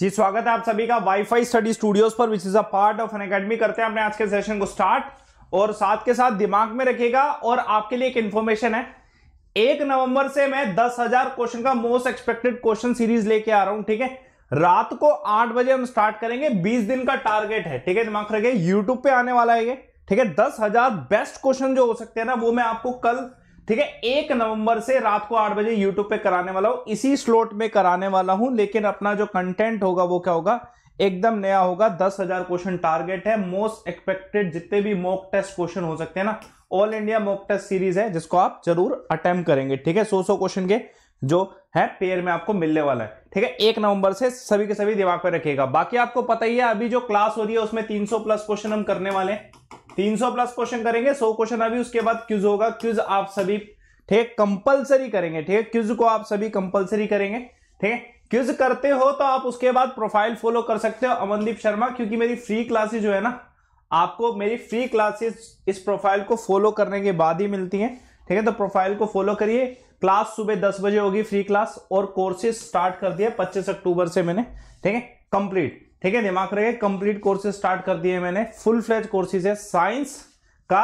जी स्वागत है आप सभी का वाईफाई स्टडी स्टूडियोज पर which is a part of an academy करते हैं अपने आज के सेशन को स्टार्ट और साथ के साथ दिमाग में रखेगा और आपके लिए एक इंफॉर्मेशन है एक नवंबर से मैं दस हजार क्वेश्चन का मोस्ट एक्सपेक्टेड क्वेश्चन सीरीज लेके आ रहा हूं ठीक है रात को आठ बजे हम स्टार्ट करेंगे बीस दिन का टारगेट है ठीक है दिमाग रखिए यूट्यूब पे आने वाला है ये ठीक है दस हजार बेस्ट क्वेश्चन जो हो सकते हैं ना वो मैं आपको कल ठीक है एक नवंबर से रात को आठ बजे यूट्यूब पे कराने वाला हूं इसी स्लोट में कराने वाला हूं लेकिन अपना जो कंटेंट होगा वो क्या होगा एकदम नया होगा दस हजार क्वेश्चन टारगेट है मोस्ट एक्सपेक्टेड जितने भी मॉक टेस्ट क्वेश्चन हो सकते हैं ना all India mock test series है जिसको आप जरूर अटेम्प करेंगे ठीक है सो सौ क्वेश्चन के जो है पेयर में आपको मिलने वाला है ठीक है एक नवंबर से सभी के सभी दिमाग पर रखिएगा बाकी आपको पता ही है अभी जो क्लास हो रही है उसमें 300 प्लस क्वेश्चन हम करने वाले हैं 300 प्लस क्वेश्चन करेंगे 100 क्वेश्चन अभी उसके बाद क्यूज होगा क्यूज आप सभी ठीक कंपलसरी करेंगे ठीक है क्यूज को आप सभी कंपलसरी करेंगे ठीक है क्यूज करते हो तो आप उसके बाद प्रोफाइल फॉलो कर सकते हो अमनदीप शर्मा क्योंकि मेरी फ्री क्लासेस जो है ना आपको मेरी फ्री क्लासेस इस प्रोफाइल को फॉलो करने के बाद ही मिलती हैं ठीक है तो प्रोफाइल को फॉलो करिए क्लास सुबह दस बजे होगी फ्री क्लास और कोर्सेज स्टार्ट कर दिया पच्चीस अक्टूबर से मैंने ठीक है कंप्लीट ठीक है दिमाग रहे कंप्लीट कोर्सेज स्टार्ट कर दिए मैंने फुल फ्लेज कोर्सेज है साइंस का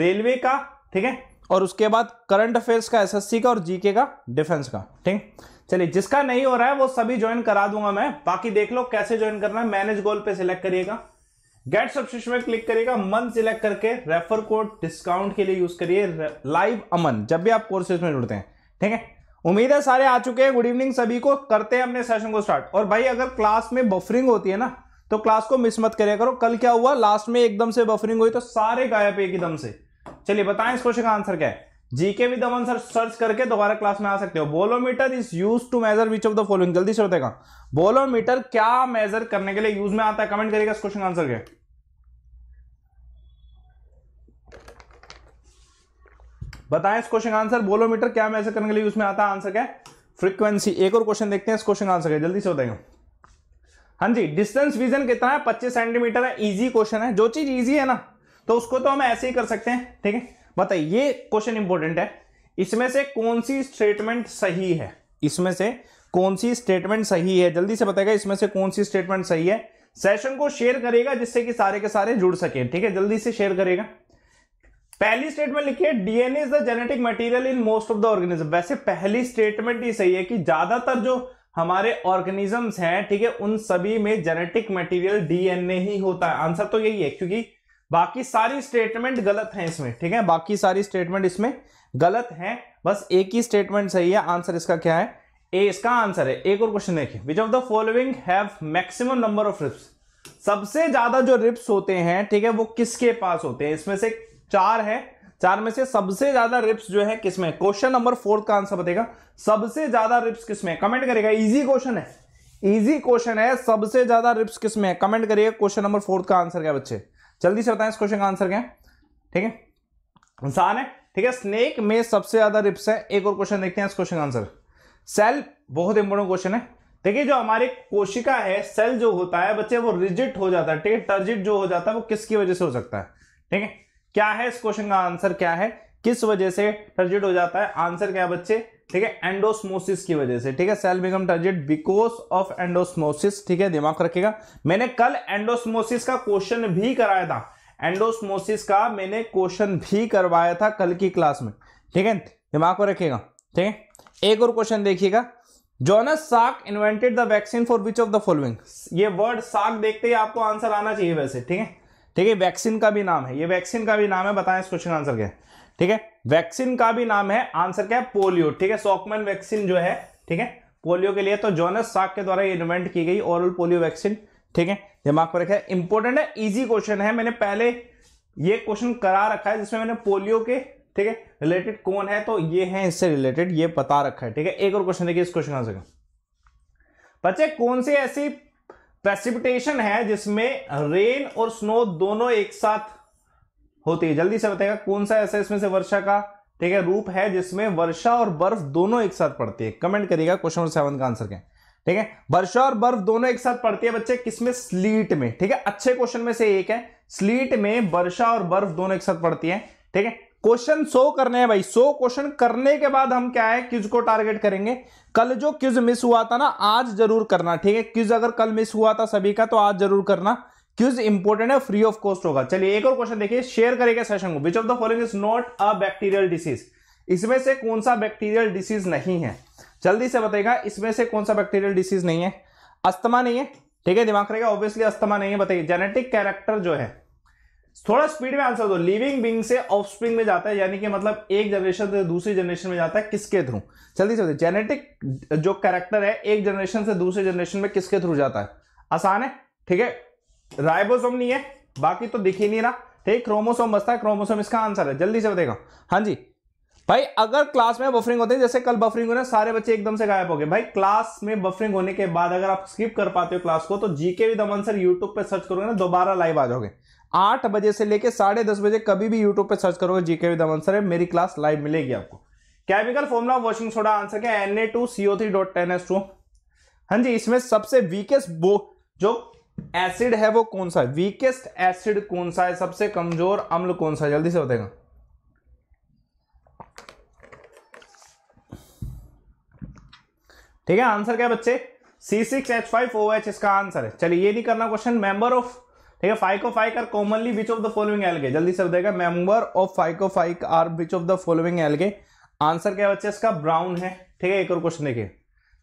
रेलवे का ठीक है और उसके बाद करंट अफेयर्स का एसएससी का और जीके का डिफेंस का ठीक चलिए जिसका नहीं हो रहा है वो सभी ज्वाइन करा दूंगा मैं बाकी देख लो कैसे ज्वाइन करना है मैनेज गोल पे सिलेक्ट करिएगा गेट सब्सक्रिप्शन में क्लिक करिएगा मन सिलेक्ट करके रेफर कोड डिस्काउंट के लिए यूज करिए लाइव अमन जब भी आप कोर्सेज में जुड़ते हैं ठीक है उम्मीद है सारे आ चुके हैं गुड इवनिंग सभी को करते हैं अपने सेशन को स्टार्ट और भाई अगर क्लास में बफरिंग होती है ना तो क्लास को मिस मत करिया करो कल क्या हुआ लास्ट में एकदम से बफरिंग हुई तो सारे गायब एकदम से चलिए बताएं इस क्वेश्चन का आंसर क्या है जीके भी दम सर सर्च करके दोबारा क्लास में आ सकते हो bolometer is use to measure which of the following जल्दी से बताएगा बोलोमीटर क्या मेजर करने के लिए यूज में आता है कमेंट करेगा इस क्वेश्चन का आंसर क्या बताएं इस क्वेश्चन का आंसर बोलोमीटर क्या मैसेज करने के लिए उसमें आता आंसर क्या फ्रीक्वेंसी एक और क्वेश्चन देखते हैं इस क्वेश्चन का आंसर क्या जल्दी से बताएंगे हाँ जी डिस्टेंस विजन कितना है पच्चीस सेंटीमीटर है इजी क्वेश्चन है जो चीज ईजी है ना तो उसको तो हम ऐसे ही कर सकते हैं ठीक है बताइए ये क्वेश्चन इंपॉर्टेंट है इसमें से कौन सी स्टेटमेंट सही है इसमें से कौन सी स्टेटमेंट सही है जल्दी से बताएगा इसमें से कौन सी स्टेटमेंट सही है सेशन को शेयर करेगा जिससे कि सारे के सारे जुड़ सके ठीक है जल्दी से शेयर करेगा पहली स्टेटमेंट लिखिए DNA is the genetic material in most of the organism वैसे पहली स्टेटमेंट ही सही है कि ज्यादातर जो हमारे ऑर्गेनिजम्स हैं ठीक है उन सभी में जेनेटिक मटेरियल डीएनए ही होता है आंसर तो यही है क्योंकि बाकी सारी स्टेटमेंट गलत है इसमें ठीक है बाकी सारी स्टेटमेंट इसमें गलत है बस एक ही स्टेटमेंट सही है आंसर इसका क्या है ए इसका आंसर है एक और क्वेश्चन देखिए which of the following have maximum number of rips सबसे ज्यादा जो रिप्स होते हैं ठीक है वो किसके पास होते हैं इसमें से चार है चार में से सबसे ज्यादा रिप्स जो है किसमें क्वेश्चन नंबर फोर्थ का आंसर बताएगा सबसे ज्यादा रिप्स किसमें कमेंट करेगा इजी क्वेश्चन है इजी क्वेश्चन है सबसे ज्यादा रिप्स किसमें कमेंट करिएगा क्वेश्चन नंबर फोर्थ का आंसर क्या बच्चे जल्दी से बताएं इस क्वेश्चन का आंसर क्या ठीक है इंसान है ठीक है स्नेक में सबसे ज्यादा रिप्स है एक और क्वेश्चन देखते हैं इस क्वेश्चन का आंसर सेल बहुत इंपॉर्टेंट क्वेश्चन है देखिए जो हमारे कोशिका है सेल जो होता है बच्चे वो रिजिट हो जाता है ठीक है टर्जिट जो हो जाता है वो किसकी वजह से हो सकता है ठीक है क्या है इस क्वेश्चन का आंसर क्या है किस वजह से टर्जिट हो जाता है आंसर क्या है बच्चे ठीक है एंडोस्मोसिस की वजह से ठीक है cell become turgid because of endosmosis ठीक है दिमाग रखेगा मैंने कल एंडोस्मोसिस का क्वेश्चन भी कराया था एंडोस्मोसिस का मैंने क्वेश्चन भी करवाया था कल की क्लास में ठीक है दिमाग को रखेगा ठीक है एक और क्वेश्चन देखिएगा Jonas Salk invented the vaccine for which of the following ये वर्ड साक देखते ही आपको आंसर आना चाहिए वैसे ठीक है ठीक है वैक्सीन का भी नाम है ये वैक्सीन का भी नाम है बताएं इस क्वेश्चन आंसर क्या ठीक है वैक्सीन का भी नाम है आंसर क्या है पोलियो ठीक है सॉकमैन वैक्सीन जो है ठीक है पोलियो के लिए तो जोनस साक के द्वारा इन्वेंट की गई ओरल पोलियो वैक्सीन ठीक है दिमाग पर रखा है इंपॉर्टेंट है इजी क्वेश्चन है मैंने पहले ये क्वेश्चन करा रखा है जिसमें मैंने पोलियो के ठीक है रिलेटेड कौन है तो ये है इससे रिलेटेड ये पता रखा है ठीक है एक और क्वेश्चन देखिए इस क्वेश्चन का आंसर बच्चे कौन सी ऐसी प्रेसिपिटेशन है जिसमें रेन और स्नो दोनों एक साथ होती है जल्दी से बताएगा कौन सा ऐसा इसमें से वर्षा का ठीक है रूप है जिसमें वर्षा और बर्फ दोनों एक साथ पड़ती है कमेंट करिएगा क्वेश्चन नंबर सेवन का आंसर क्या ठीक है वर्षा और बर्फ दोनों एक साथ पड़ती है बच्चे किसमें स्लीट में ठीक है अच्छे क्वेश्चन में से एक है स्लीट में वर्षा और बर्फ दोनों एक साथ पड़ती है ठीक है क्वेश्चन सो करने हैं भाई सो क्वेश्चन करने के बाद हम क्या है क्यूज को टारगेट करेंगे कल जो क्यूज मिस हुआ था ना आज जरूर करना ठीक है क्यूज अगर कल मिस हुआ था सभी का तो आज जरूर करना क्यूज इंपोर्टेंट है फ्री ऑफ कॉस्ट होगा चलिए एक और क्वेश्चन देखिए शेयर करेगा सेशन को which of the following is not a bacterial disease इसमें से कौन सा बैक्टीरियल डिसीज नहीं है जल्दी से बताएगा इसमें से कौन सा बैक्टीरियल डिसीज नहीं है अस्थमा नहीं है ठीक है दिमाग करेगा ऑब्वियसली अस्थमा नहीं है बताइए जेनेटिक कैरेक्टर जो है थोड़ा स्पीड में आंसर दो लिविंग बिंग से ऑफस्प्रिंग में जाता है यानी कि मतलब एक जनरेशन से दूसरी जनरेशन में जाता है किसके थ्रू जल्दी चलते जेनेटिक जो कैरेक्टर है एक जनरेशन से दूसरे जनरेशन में किसके थ्रू जाता है आसान है ठीक है राइबोसोम नहीं है बाकी तो दिख ही नहीं रहा ठीक क्रोमोसोम बसता है क्रोमोसोम इसका आंसर है जल्दी से बताएगा हाँ जी भाई अगर क्लास में बफरिंग होती है जैसे कल बफरिंग होने सारे बच्चे एकदम से गायब हो गए भाई क्लास में बफरिंग होने के बाद अगर आप स्किप कर पाते हो क्लास को तो जीके विद आंसर यूट्यूब पर सर्च करोगे ना दोबारा लाइव आ जाओगे आठ बजे से लेकर साढ़े दस बजे कभी भी यूट्यूब पे सर्च करोगे जीके विद अमन सर मेरी क्लास लाइव मिलेगी आपको chemical formula washing soda answer क्या N A two C O three dot ten S two हाँ जी इसमें सबसे वीकेस्ट वो जो एसिड है वो कौन सा है वीकेस्ट एसिड कौन सा है सबसे कमजोर अम्ल कौन सा जल्दी से बताएगा ठीक है आंसर क्या बच्चे C six H five O H इसका आंसर है चलिए ये नहीं करना क्वेश्चन मेंबर ऑफ ठीक है फाइकोफाइक are commonly which of the following algae जल्दी से बताएगा मेंबर ऑफ फाइकोफाइक are which of the following algae answer क्या बच्चे इसका ब्राउन है ठीक है एक और क्वेश्चन देखिए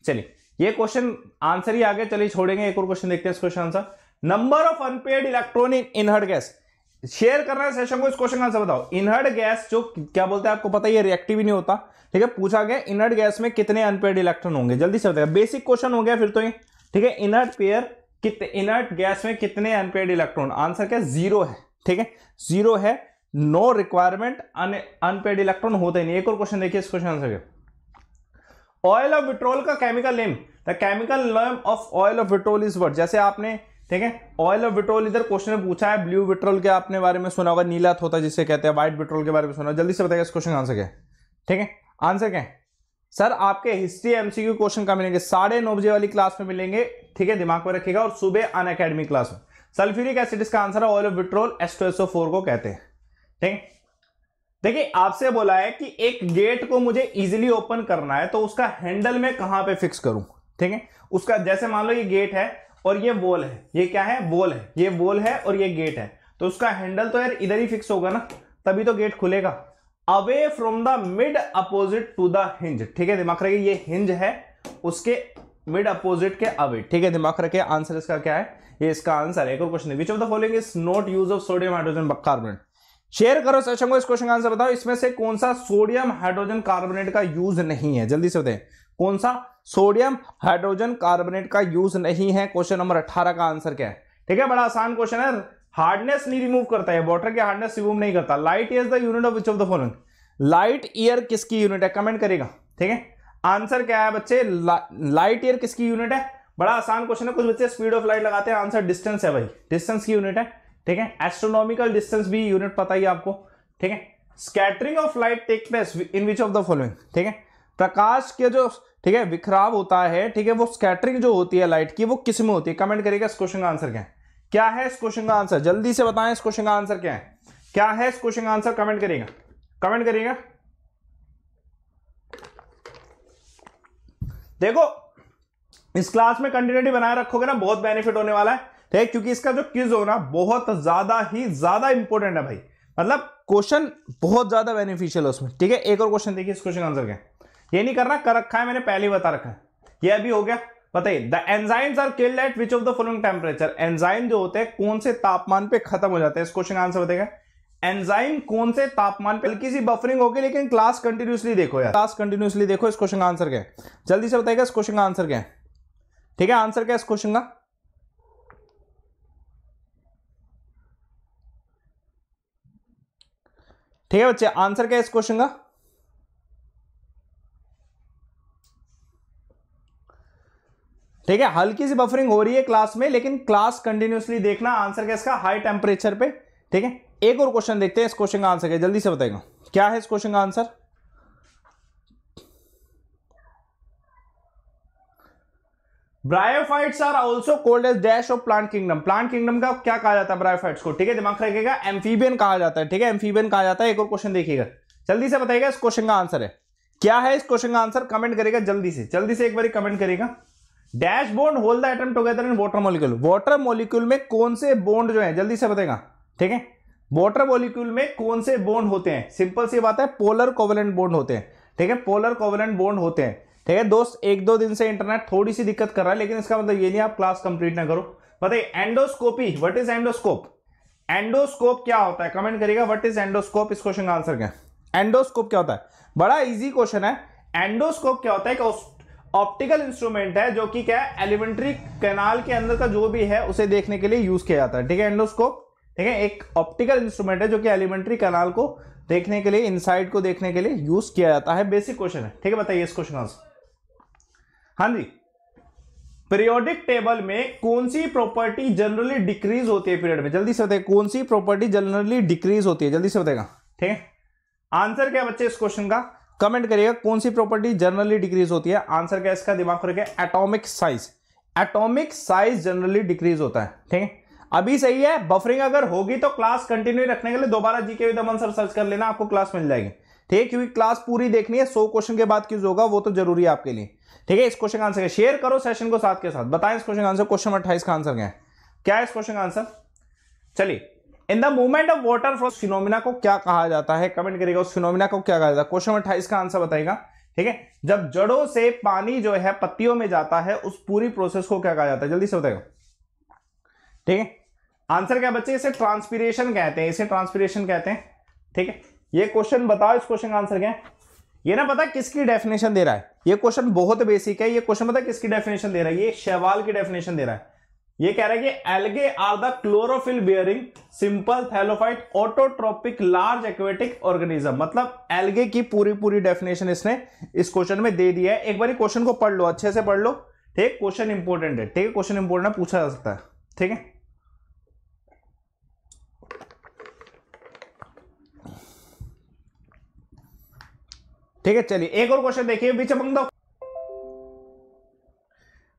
चलिए ये क्वेश्चन आंसर ही आगे चलिए छोड़ेंगे एक और क्वेश्चन देखते हैं इस question answer number of unpaired electron in inert gas share करना है सेशन को इस क्वेश्चन का आंसर बताओ इनहर्ड गैस जो क्या बोलते हैं आपको पता है ये रिएक्टिव ही नहीं होता ठीक है पूछा गया इनहर्ड गैस में कितने अनपेड इलेक्ट्रॉन होंगे जल्दी से बताएगा बेसिक क्वेश्चन हो गया फिर तो ये ठीक है इनहर्ड पेयर कितने इनर्ट गैस में कितने अनपेड इलेक्ट्रॉन आंसर क्या जीरो है ठीक है जीरो है नो रिक्वायरमेंट अनपेड इलेक्ट्रॉन होते नहीं एक और क्वेश्चन देखिए इस क्वेश्चन आंसर के ऑयल ऑफ विट्रोल का chemical name the chemical name of oil of vitriol is word जैसे आपने ठीक है ऑयल ऑफ विट्रोल इधर क्वेश्चन में पूछा है ब्लू विट्रोल के आपने बारे में सुना होगा नीला होता है जिसे कहते हैं व्हाइट विट्रोल के बारे में सुना जल्दी से बताएगा इस क्वेश्चन का आंसर क्या ठीक है आंसर क्या है सर आपके हिस्ट्री एमसीक्यू क्वेश्चन का मिलेंगे साढ़े नौ बजे वाली क्लास में मिलेंगे ठीक है दिमाग में रखिएगा और सुबह अन अकेडमी क्लास में सल्फ्यूरिक एसिड इसका आंसर है oil of vitriol H two S O four को कहते हैं ठीक देखिए आपसे बोला है कि एक गेट को मुझे इजिली ओपन करना है तो उसका हैंडल मैं कहां पर फिक्स करूं ठीक है उसका जैसे मान लो ये गेट है और ये बोल है ये क्या है बोल है ये बोल है और ये गेट है तो उसका हैंडल तो यार इधर ही फिक्स होगा ना तभी तो गेट खुलेगा away from the mid opposite to the hinge ठीक है दिमाग रखिए ये हिंज है उसके मिड अपोजिट के अवे ठीक है दिमाग रखिए आंसर इसका क्या है ये इसका आंसर है एक और क्वेश्चन है which of the following is not use of sodium hydrogen carbonate share करो सेशन को इस क्वेश्चन का आंसर बताओ इसमें से कौन सा सोडियम हाइड्रोजन कार्बोनेट का यूज नहीं है जल्दी से बताए कौन सा सोडियम हाइड्रोजन कार्बोनेट का यूज नहीं है क्वेश्चन नंबर अट्ठारह का आंसर क्या है ठीक है बड़ा आसान क्वेश्चन है हार्डनेस नहीं रिमूव करता है वॉटर की हार्डनेस रिमूव नहीं करता light is the unit of which of the following light year किसकी यूनिट है कमेंट करेगा ठीक है आंसर क्या है बच्चे ला, लाइट ईयर किसकी यूनिट है बड़ा आसान क्वेश्चन है कुछ बच्चे स्पीड ऑफ लाइट लगाते हैं आंसर डिस्टेंस है भाई डिस्टेंस की यूनिट है ठीक है एस्ट्रोनॉमिकल डिस्टेंस भी यूनिट पता ही आपको ठीक है scattering of light take place in which of the following ठीक है प्रकाश के जो ठीक है विखराव होता है ठीक है वो स्कैटरिंग जो होती है लाइट की वो किस में होती है कमेंट करेगा इस क्वेश्चन का आंसर क्या है क्या है इस क्वेश्चन का आंसर जल्दी से बताएं इस क्वेश्चन का आंसर क्या है क्या है इस क्वेश्चन का आंसर कमेंट करिएगा कमेंट करिएगा देखो इस क्लास में कंटिन्यूटी बनाए रखोगे ना बहुत बेनिफिट होने वाला है ठीक क्योंकि इसका जो क्विज होना बहुत ज्यादा ही ज्यादा इंपॉर्टेंट है भाई मतलब क्वेश्चन बहुत ज्यादा बेनिफिशियल है उसमें ठीक है एक और क्वेश्चन देखिए इस क्वेश्चन आंसर क्या ये नहीं करना कर रखा है मैंने पहले ही बता रखा है ये अभी हो गया बताइए the enzymes are killed at which of the following temperature enzyme जो होते हैं कौन से तापमान पे खत्म हो जाते हैं इस क्वेश्चन का आंसर बताएगा एंजाइम कौन से तापमान पे हल्की सी बफरिंग होगी लेकिन क्लास कंटिन्यूसली देखो यार क्लास कंटिन्यूसली देखो इस क्वेश्चन का आंसर क्या है जल्दी से बताएगा इस क्वेश्चन का आंसर क्या है ठीक है आंसर क्या है इस क्वेश्चन का ठीक है बच्चे आंसर क्या है इस क्वेश्चन का ठीक है हल्की सी बफरिंग हो रही है क्लास में लेकिन क्लास कंटिन्यूसली देखना आंसर क्या इसका हाई टेम्परेचर पे ठीक है एक और क्वेश्चन देखते हैं इस क्वेश्चन का आंसर क्या जल्दी से बताएगा क्या है इस क्वेश्चन का answer bryophytes are also called as dash of plant kingdom plant kingdom का क्या कहा जाता है ब्रायोफाइट्स को ठीक है दिमाग रखेगा एम्फीबियन कहा जाता है ठीक है एम्फीबियन कहा जाता है एक और क्वेश्चन देखिएगा जल्दी से बताएगा इस क्वेश्चन का आंसर है क्या है इस क्वेश्चन का आंसर कमेंट करेगा जल्दी से जल्दी से एक बार कमेंट करेगा dash bond hold the atom together in water molecule water molecule में कौन से बोन्ड जो है जल्दी से बताएगा ठीक है वाटर मॉलिक्यूल में कौन से बोन्ड होते हैं सिंपल सी बात है पोलर कोवलेंट बोन्ड होते हैं ठीक है पोलर कोवलेंट बोन्ड होते हैं ठीक है दोस्त एक दो दिन से इंटरनेट थोड़ी सी दिक्कत कर रहा है लेकिन इसका मतलब ये नहीं आप क्लास कंप्लीट ना करो बताइए endoscopy what is endoscope endoscope क्या होता है कमेंट करिएगा व्हाट इज एंडोस्कोप इस क्वेश्चन का आंसर क्या एंडोस्कोप क्या होता है बड़ा इजी क्वेश्चन है एंडोस्कोप क्या होता है ऑप्टिकल इंस्ट्रूमेंट है जो कि क्या है एलिमेंट्री कैनाल के अंदर का जो भी है उसे देखने के लिए यूज किया जाता है ठीक है एंडोस्कोप ठीक है एक ऑप्टिकल इंस्ट्रूमेंट है जो कि एलिमेंट्री कैनाल को देखने के लिए इनसाइड को देखने के लिए यूज किया जाता है बेसिक क्वेश्चन है ठीक है बताइए इस क्वेश्चन का हाँ जी पीरियोडिक टेबल में कौन सी प्रॉपर्टी जनरली डिक्रीज होती है पीरियड में जल्दी से बताइए कौन सी प्रॉपर्टी जनरली डिक्रीज होती है जल्दी से बताएगा ठीक है आंसर क्या बच्चे इस क्वेश्चन का कमेंट करिएगा कौन सी प्रॉपर्टी जनरली डिक्रीज होती है आंसर क्या इसका दिमाग करके atomic size atomic size generally decrease होता है ठीक है अभी सही है बफरिंग अगर होगी तो क्लास कंटिन्यू रखने के लिए दोबारा जीके विद आंसर सर्च कर लेना आपको क्लास मिल जाएगी ठीक है क्योंकि क्लास पूरी देखनी है सौ क्वेश्चन के बाद क्यों होगा वो तो जरूरी है आपके लिए ठीक है इस क्वेश्चन का आंसर शेयर करो सेशन को साथ के साथ बताएं इस क्वेश्चन का आंसर क्वेश्चन अट्ठाईस का आंसर क्या है क्या है इस क्वेश्चन का आंसर चलिए in the movement of water from सिनोमिना को क्या कहा जाता है कमेंट करेगा उस फिनोमिना को क्या कहा जाता है क्वेश्चन अट्ठाईस का आंसर बताएगा ठीक है जब जड़ों से पानी जो है पत्तियों में जाता है उस पूरी प्रोसेस को क्या कहा जाता है जल्दी से बताएगा ठीक है आंसर क्या बच्चे इसे ट्रांसपीरेशन कहते हैं इसे ट्रांसपीरेशन कहते हैं ठीक है ये क्वेश्चन बताओ इस क्वेश्चन का आंसर क्या है ये ना पता किसकी डेफिनेशन दे रहा है ये क्वेश्चन बहुत बेसिक है ये क्वेश्चन पता किसकी डेफिनेशन दे रहा है ये शैवाल की डेफिनेशन दे रहा है ये कह रहा है कि algae are the chlorophyll bearing simple thallophyte autotrophic large aquatic organism मतलब एल्गे की पूरी पूरी डेफिनेशन इसने इस क्वेश्चन में दे दिया है एक बार क्वेश्चन को पढ़ लो अच्छे से पढ़ लो ठीक क्वेश्चन इंपॉर्टेंट है ठीक है क्वेश्चन इंपोर्टेंट पूछा जा सकता है ठीक है ठीक है चलिए एक और क्वेश्चन देखिए बीच अमंग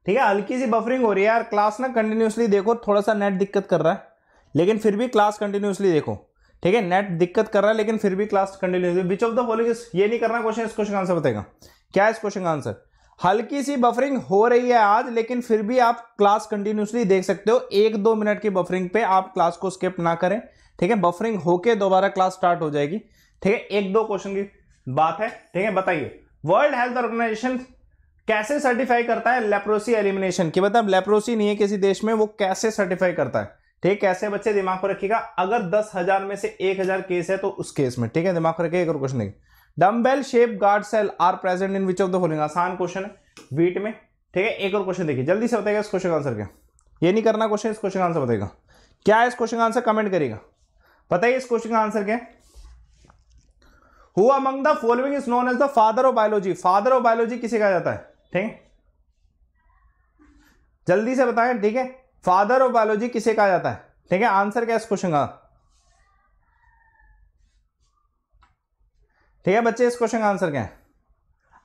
ठीक है हल्की सी बफरिंग हो रही है यार क्लास ना कंटिन्यूसली देखो थोड़ा सा नेट दिक्कत कर रहा है लेकिन फिर भी क्लास कंटिन्यूसली देखो ठीक है नेट दिक्कत कर रहा है लेकिन फिर भी class continuously which of the following ये नहीं करना क्वेश्चन इस क्वेश्चन का आंसर बताएगा क्या इस क्वेश्चन का आंसर हल्की सी बफरिंग हो रही है आज लेकिन फिर भी आप क्लास कंटिन्यूसली देख सकते हो एक दो मिनट की बफरिंग पे आप क्लास को स्किप ना करें ठीक है बफरिंग होके दोबारा क्लास स्टार्ट हो जाएगी ठीक है एक दो क्वेश्चन की बात है ठीक है बताइए वर्ल्ड हेल्थ ऑर्गेनाइजेशन कैसे सर्टिफाई करता है लेप्रोसी एलिमिनेशन की मतलब लेप्रोसी नहीं है किसी देश में वो कैसे सर्टिफाई करता है ठीक कैसे बच्चे दिमाग पर रखिएगा अगर दस हजार में से एक हजार केस है तो उस केस में ठीक है दिमाग पर रखिए एक और क्वेश्चन देखिए dumbbell shape guard cell are present in which of the following आसान क्वेश्चन है वीट में ठीक है एक और क्वेश्चन देखिए जल्दी से बताएगा इस क्वेश्चन का आंसर क्या ये नहीं करना क्वेश्चन इस क्वेश्चन का आंसर बताएगा क्या इस क्वेश्चन का आंसर कमेंट करेगा बताइए इस क्वेश्चन का आंसर क्या हुआ who among the following is known as the father of biology father of biology किसे कहा जाता है ठीक जल्दी से बताएं ठीक है फादर ऑफ बायोलॉजी किसे कहा जाता है ठीक है आंसर क्या इस क्वेश्चन का ठीक है बच्चे इस क्वेश्चन का आंसर क्या है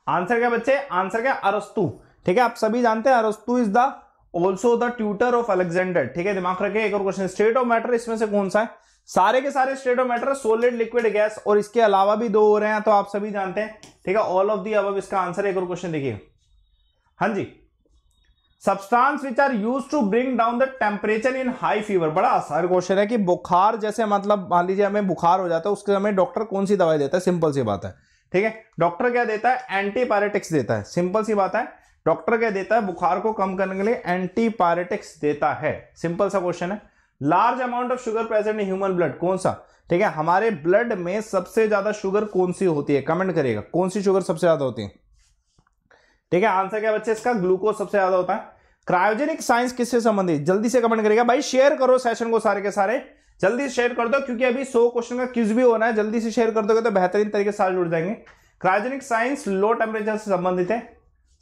आंसर क्या बच्चे आंसर क्या अरस्तु ठीक है आप सभी जानते हैं अरस्तु is the also the tutor of Alexander ठीक है दिमाग रखे एक और क्वेश्चन स्टेट ऑफ मैटर इसमें से कौन सा है सारे के सारे state of matter solid liquid gas और इसके अलावा भी दो हो रहे हैं तो आप सभी जानते हैं ठीक है ऑल ऑफ दी अब इसका आंसर एक और क्वेश्चन देखिए हाँ जी substance which are use to bring down the temperature in high fever बड़ा आसान क्वेश्चन है कि बुखार जैसे मतलब मान लीजिए हमें बुखार हो जाता है उसके हमें डॉक्टर कौन सी दवाई देता है सिंपल सी बात है ठीक है डॉक्टर क्या देता है एंटीपायरेटिक्स देता है सिंपल सी बात है डॉक्टर क्या देता है बुखार को कम करने के लिए एंटीपायरेटिक्स देता है सिंपल सा क्वेश्चन है large amount of sugar present in human blood कौन सा ठीक है हमारे ब्लड में सबसे ज्यादा शुगर कौन सी होती है कमेंट करिएगा कौन सी शुगर सबसे ज्यादा होती है ठीक है आंसर क्या बच्चे इसका ग्लूकोज सबसे ज्यादा होता है क्रायोजेनिक साइंस किससे संबंधित जल्दी से कमेंट करेगा भाई शेयर करो सेशन को सारे के सारे जल्दी शेयर कर दो क्योंकि अभी सो क्वेश्चन का क्यूज भी होना है जल्दी से शेयर कर दोगे तो बेहतरीन तरीके से साथ जुड़ जाएंगे क्रायोजेनिक साइंस लो टेम्परेचर से संबंधित है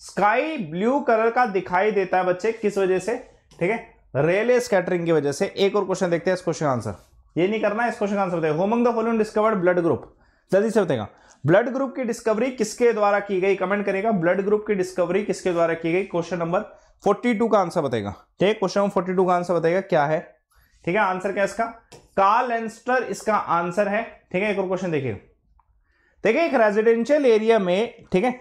स्काई ब्लू कलर का दिखाई देता है बच्चे किस वजह से ठीक है रेले स्कैटरिंग की वजह से एक और क्वेश्चन देखते हैं इस क्वेश्चन आंसर ये नहीं करना इस क्वेश्चन आंसर बताइए who among the following discovered blood group जल्दी से बताएगा ब्लड ग्रुप की डिस्कवरी किसके द्वारा की गई कमेंट करेगा ब्लड ग्रुप की डिस्कवरी किसके द्वारा की गई क्वेश्चन नंबर 42 का आंसर बताएगा ठीक क्वेश्चन नंबर 42 का आंसर बताएगा क्या है ठीक है आंसर क्या इसका कार्ल एंस्टर इसका आंसर है ठीक है एक और क्वेश्चन देखिए देखिए एक रेजिडेंशियल एरिया में ठीक है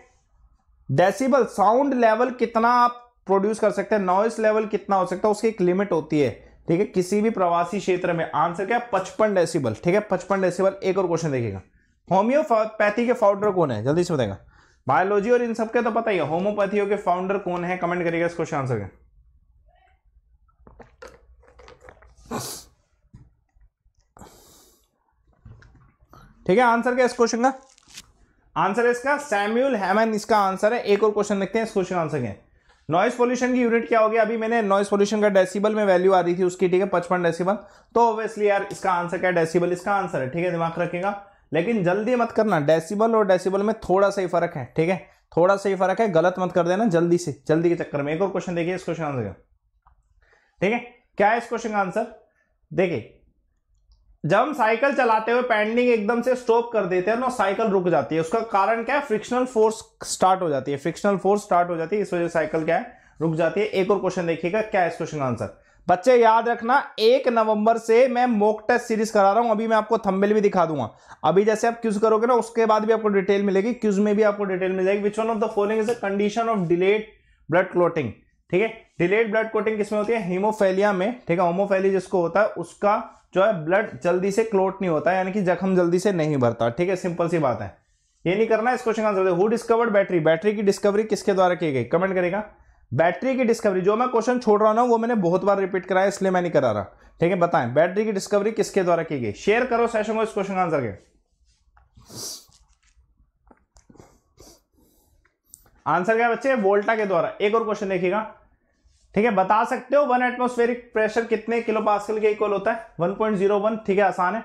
डेसिबल साउंड लेवल कितना आप प्रोड्यूस कर सकते हैं नॉइस लेवल कितना हो सकता है उसकी एक लिमिट होती है ठीक है किसी भी प्रवासी क्षेत्र में आंसर क्या पचपन डेसिबल ठीक है पचपन डेसिबल एक और क्वेश्चन देखिएगा होम्योपैथी के फाउंडर कौन है जल्दी से बताएगा बायोलॉजी और इन सब के तो पता ही है होम्योपैथी के फाउंडर कौन है कमेंट करिएगा इस क्वेश्चन आंसर के ठीक है आंसर क्या इस क्वेश्चन का आंसर है इसका सैम्यूल हैमन इसका आंसर है एक और क्वेश्चन देखते हैं इस क्वेश्चन आंसर के नॉइस पोल्यूशन की यूनिट क्या होगी अभी मैंने नॉइस पोल्यूशन का डेसिबल में वैल्यू आ रही थी उसकी ठीक है पचपन डेसिबल तो ऑब्वियसली यार इसका आंसर क्या डेसिबल इसका आंसर है ठीक है दिमाग रखेगा लेकिन जल्दी मत करना डेसिबल और डेसिबल में थोड़ा सा ही फर्क है ठीक है थोड़ा सा ही फर्क है गलत मत कर देना जल्दी से जल्दी के चक्कर में एक और क्वेश्चन देखिए इस क्वेश्चन आंसर का ठीक है क्या है इस क्वेश्चन का आंसर देखिए जब हम साइकिल चलाते हुए पैंडिंग एकदम से स्टॉप कर देते हैं ना साइकिल रुक जाती है उसका कारण क्या है फ्रिक्शनल फोर्स स्टार्ट हो जाती है फ्रिक्शनल फोर्स स्टार्ट हो जाती है इस वजह से साइकिल क्या है रुक जाती है एक और क्वेश्चन देखिएगा क्या है इस क्वेश्चन का आंसर बच्चे याद रखना एक नवंबर से मैं मोक टेस्ट सीरीज करा रहा हूं अभी मैं आपको थंबनेल भी दिखा दूंगा अभी जैसे आप क्यूज करोगे ना उसके बाद भी आपको डिटेल मिलेगी क्यूज में भी आपको डिटेल मिल जाएगी which one of the following is a condition of delayed blood clotting ठीक है डिलेड ब्लड क्लोटिंग किसमें होती है हीमोफेलिया में ठीक है होमोफेली जिसको होता है उसका जो है ब्लड जल्दी से क्लोट नहीं होता यानी कि जख्म जल्दी से नहीं भरता ठीक है सिंपल सी बात है ये नहीं करना इस क्वेश्चन का answer who discovered battery battery की डिस्कवरी किसके द्वारा की गई कमेंट करेगा बैटरी की डिस्कवरी जो मैं क्वेश्चन छोड़ रहा हूँ वो मैंने बहुत बार रिपीट कराया इसलिए मैं नहीं करा रहा ठीक है बताएं बैटरी की डिस्कवरी किसके द्वारा की गई शेयर करो सेशन को इस क्वेश्चन का आंसर के आंसर क्या बच्चे वोल्टा के द्वारा एक और क्वेश्चन देखिएगा ठीक है बता सकते हो वन एटमोस्फेरिक प्रेशर कितने किलो पास्कल के इक्वल होता है 1.01 ठीक है आसान है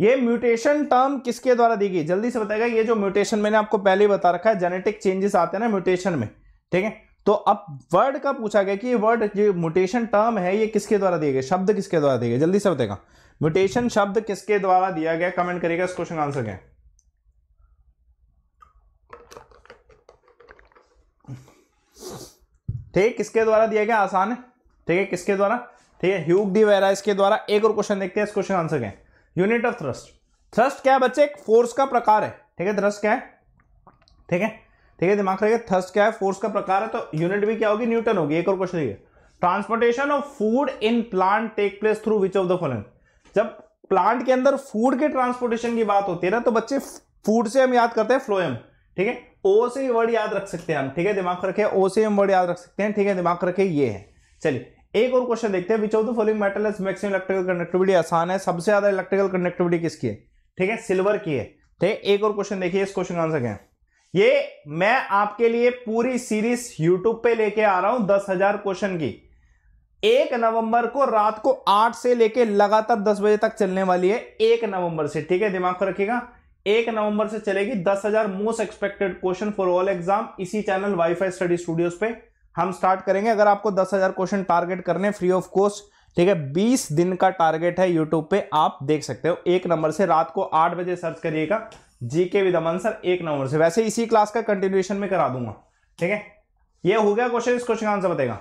ये म्यूटेशन टर्म किसके द्वारा दी गई जल्दी से बताएगा ये जो म्यूटेशन मैंने आपको पहले ही बता रखा है जेनेटिक चेंजेस आते हैं ना म्यूटेशन में ठीक है तो अब वर्ड का पूछा गया कि ये वर्ड ये म्यूटेशन टर्म है ये किसके द्वारा दिए गए शब्द किसके द्वारा दिए गए जल्दी से बताएगा म्यूटेशन शब्द किसके द्वारा दिया गया कमेंट करेगा इस क्वेश्चन का आंसर क्या ठीक किसके द्वारा दिया गया आसान है ठीक है किसके द्वारा ठीक है ह्यूग डी वेरा इसके द्वारा एक और क्वेश्चन देखते हैं इस क्वेश्चन आंसर क्या यूनिट ऑफ थ्रस्ट थ्रस्ट क्या है बच्चे एक फोर्स का प्रकार है ठीक है थ्रस्ट क्या है ठीक है ठीक है दिमाग रखिए थर्स्ट क्या है फोर्स का प्रकार है तो यूनिट भी क्या होगी न्यूटन होगी एक और क्वेश्चन देखिए transportation of food in plant take place through which of the following जब प्लांट के अंदर फूड के ट्रांसपोर्टेशन की बात होती है ना तो बच्चे फूड से हम याद करते हैं फ्लोएम ठीक है ओ से वर्ड याद रख सकते हैं हम ठीक है दिमाग रखे ओ से हम वर्ड याद रख सकते हैं ठीक है दिमाग रखे ये है चलिए एक और क्वेश्चन देखते हैं which of the following metal is maximum electrical connectivity आसान है सबसे ज्यादा इलेक्ट्रिकल कनेक्टिविटी किसकी है ठीक है सिल्वर की है ठीक तो है एक और क्वेश्चन देखिए इस क्वेश्चन का आंसर क्या है ये मैं आपके लिए पूरी सीरीज यूट्यूब पे लेके आ रहा हूं दस हजार क्वेश्चन की एक नवंबर को रात को आठ से लेके लगातार दस बजे तक चलने वाली है एक नवंबर से ठीक है दिमाग को रखिएगा एक नवंबर से चलेगी दस हजार most expected question for all exam इसी चैनल वाईफाई स्टडी स्टूडियोज पे हम स्टार्ट करेंगे अगर आपको दस हजार क्वेश्चन टारगेट करने फ्री ऑफ कॉस्ट ठीक है बीस दिन का टारगेट है यूट्यूब पे आप देख सकते हो एक नंबर से रात को आठ बजे सर्च करिएगा जीके के अमन आंसर एक नंबर से वैसे इसी क्लास का कंटिन्यूएशन में करा दूंगा ठीक है ये हो गया क्वेश्चन इस क्वेश्चन का आंसर बताएगा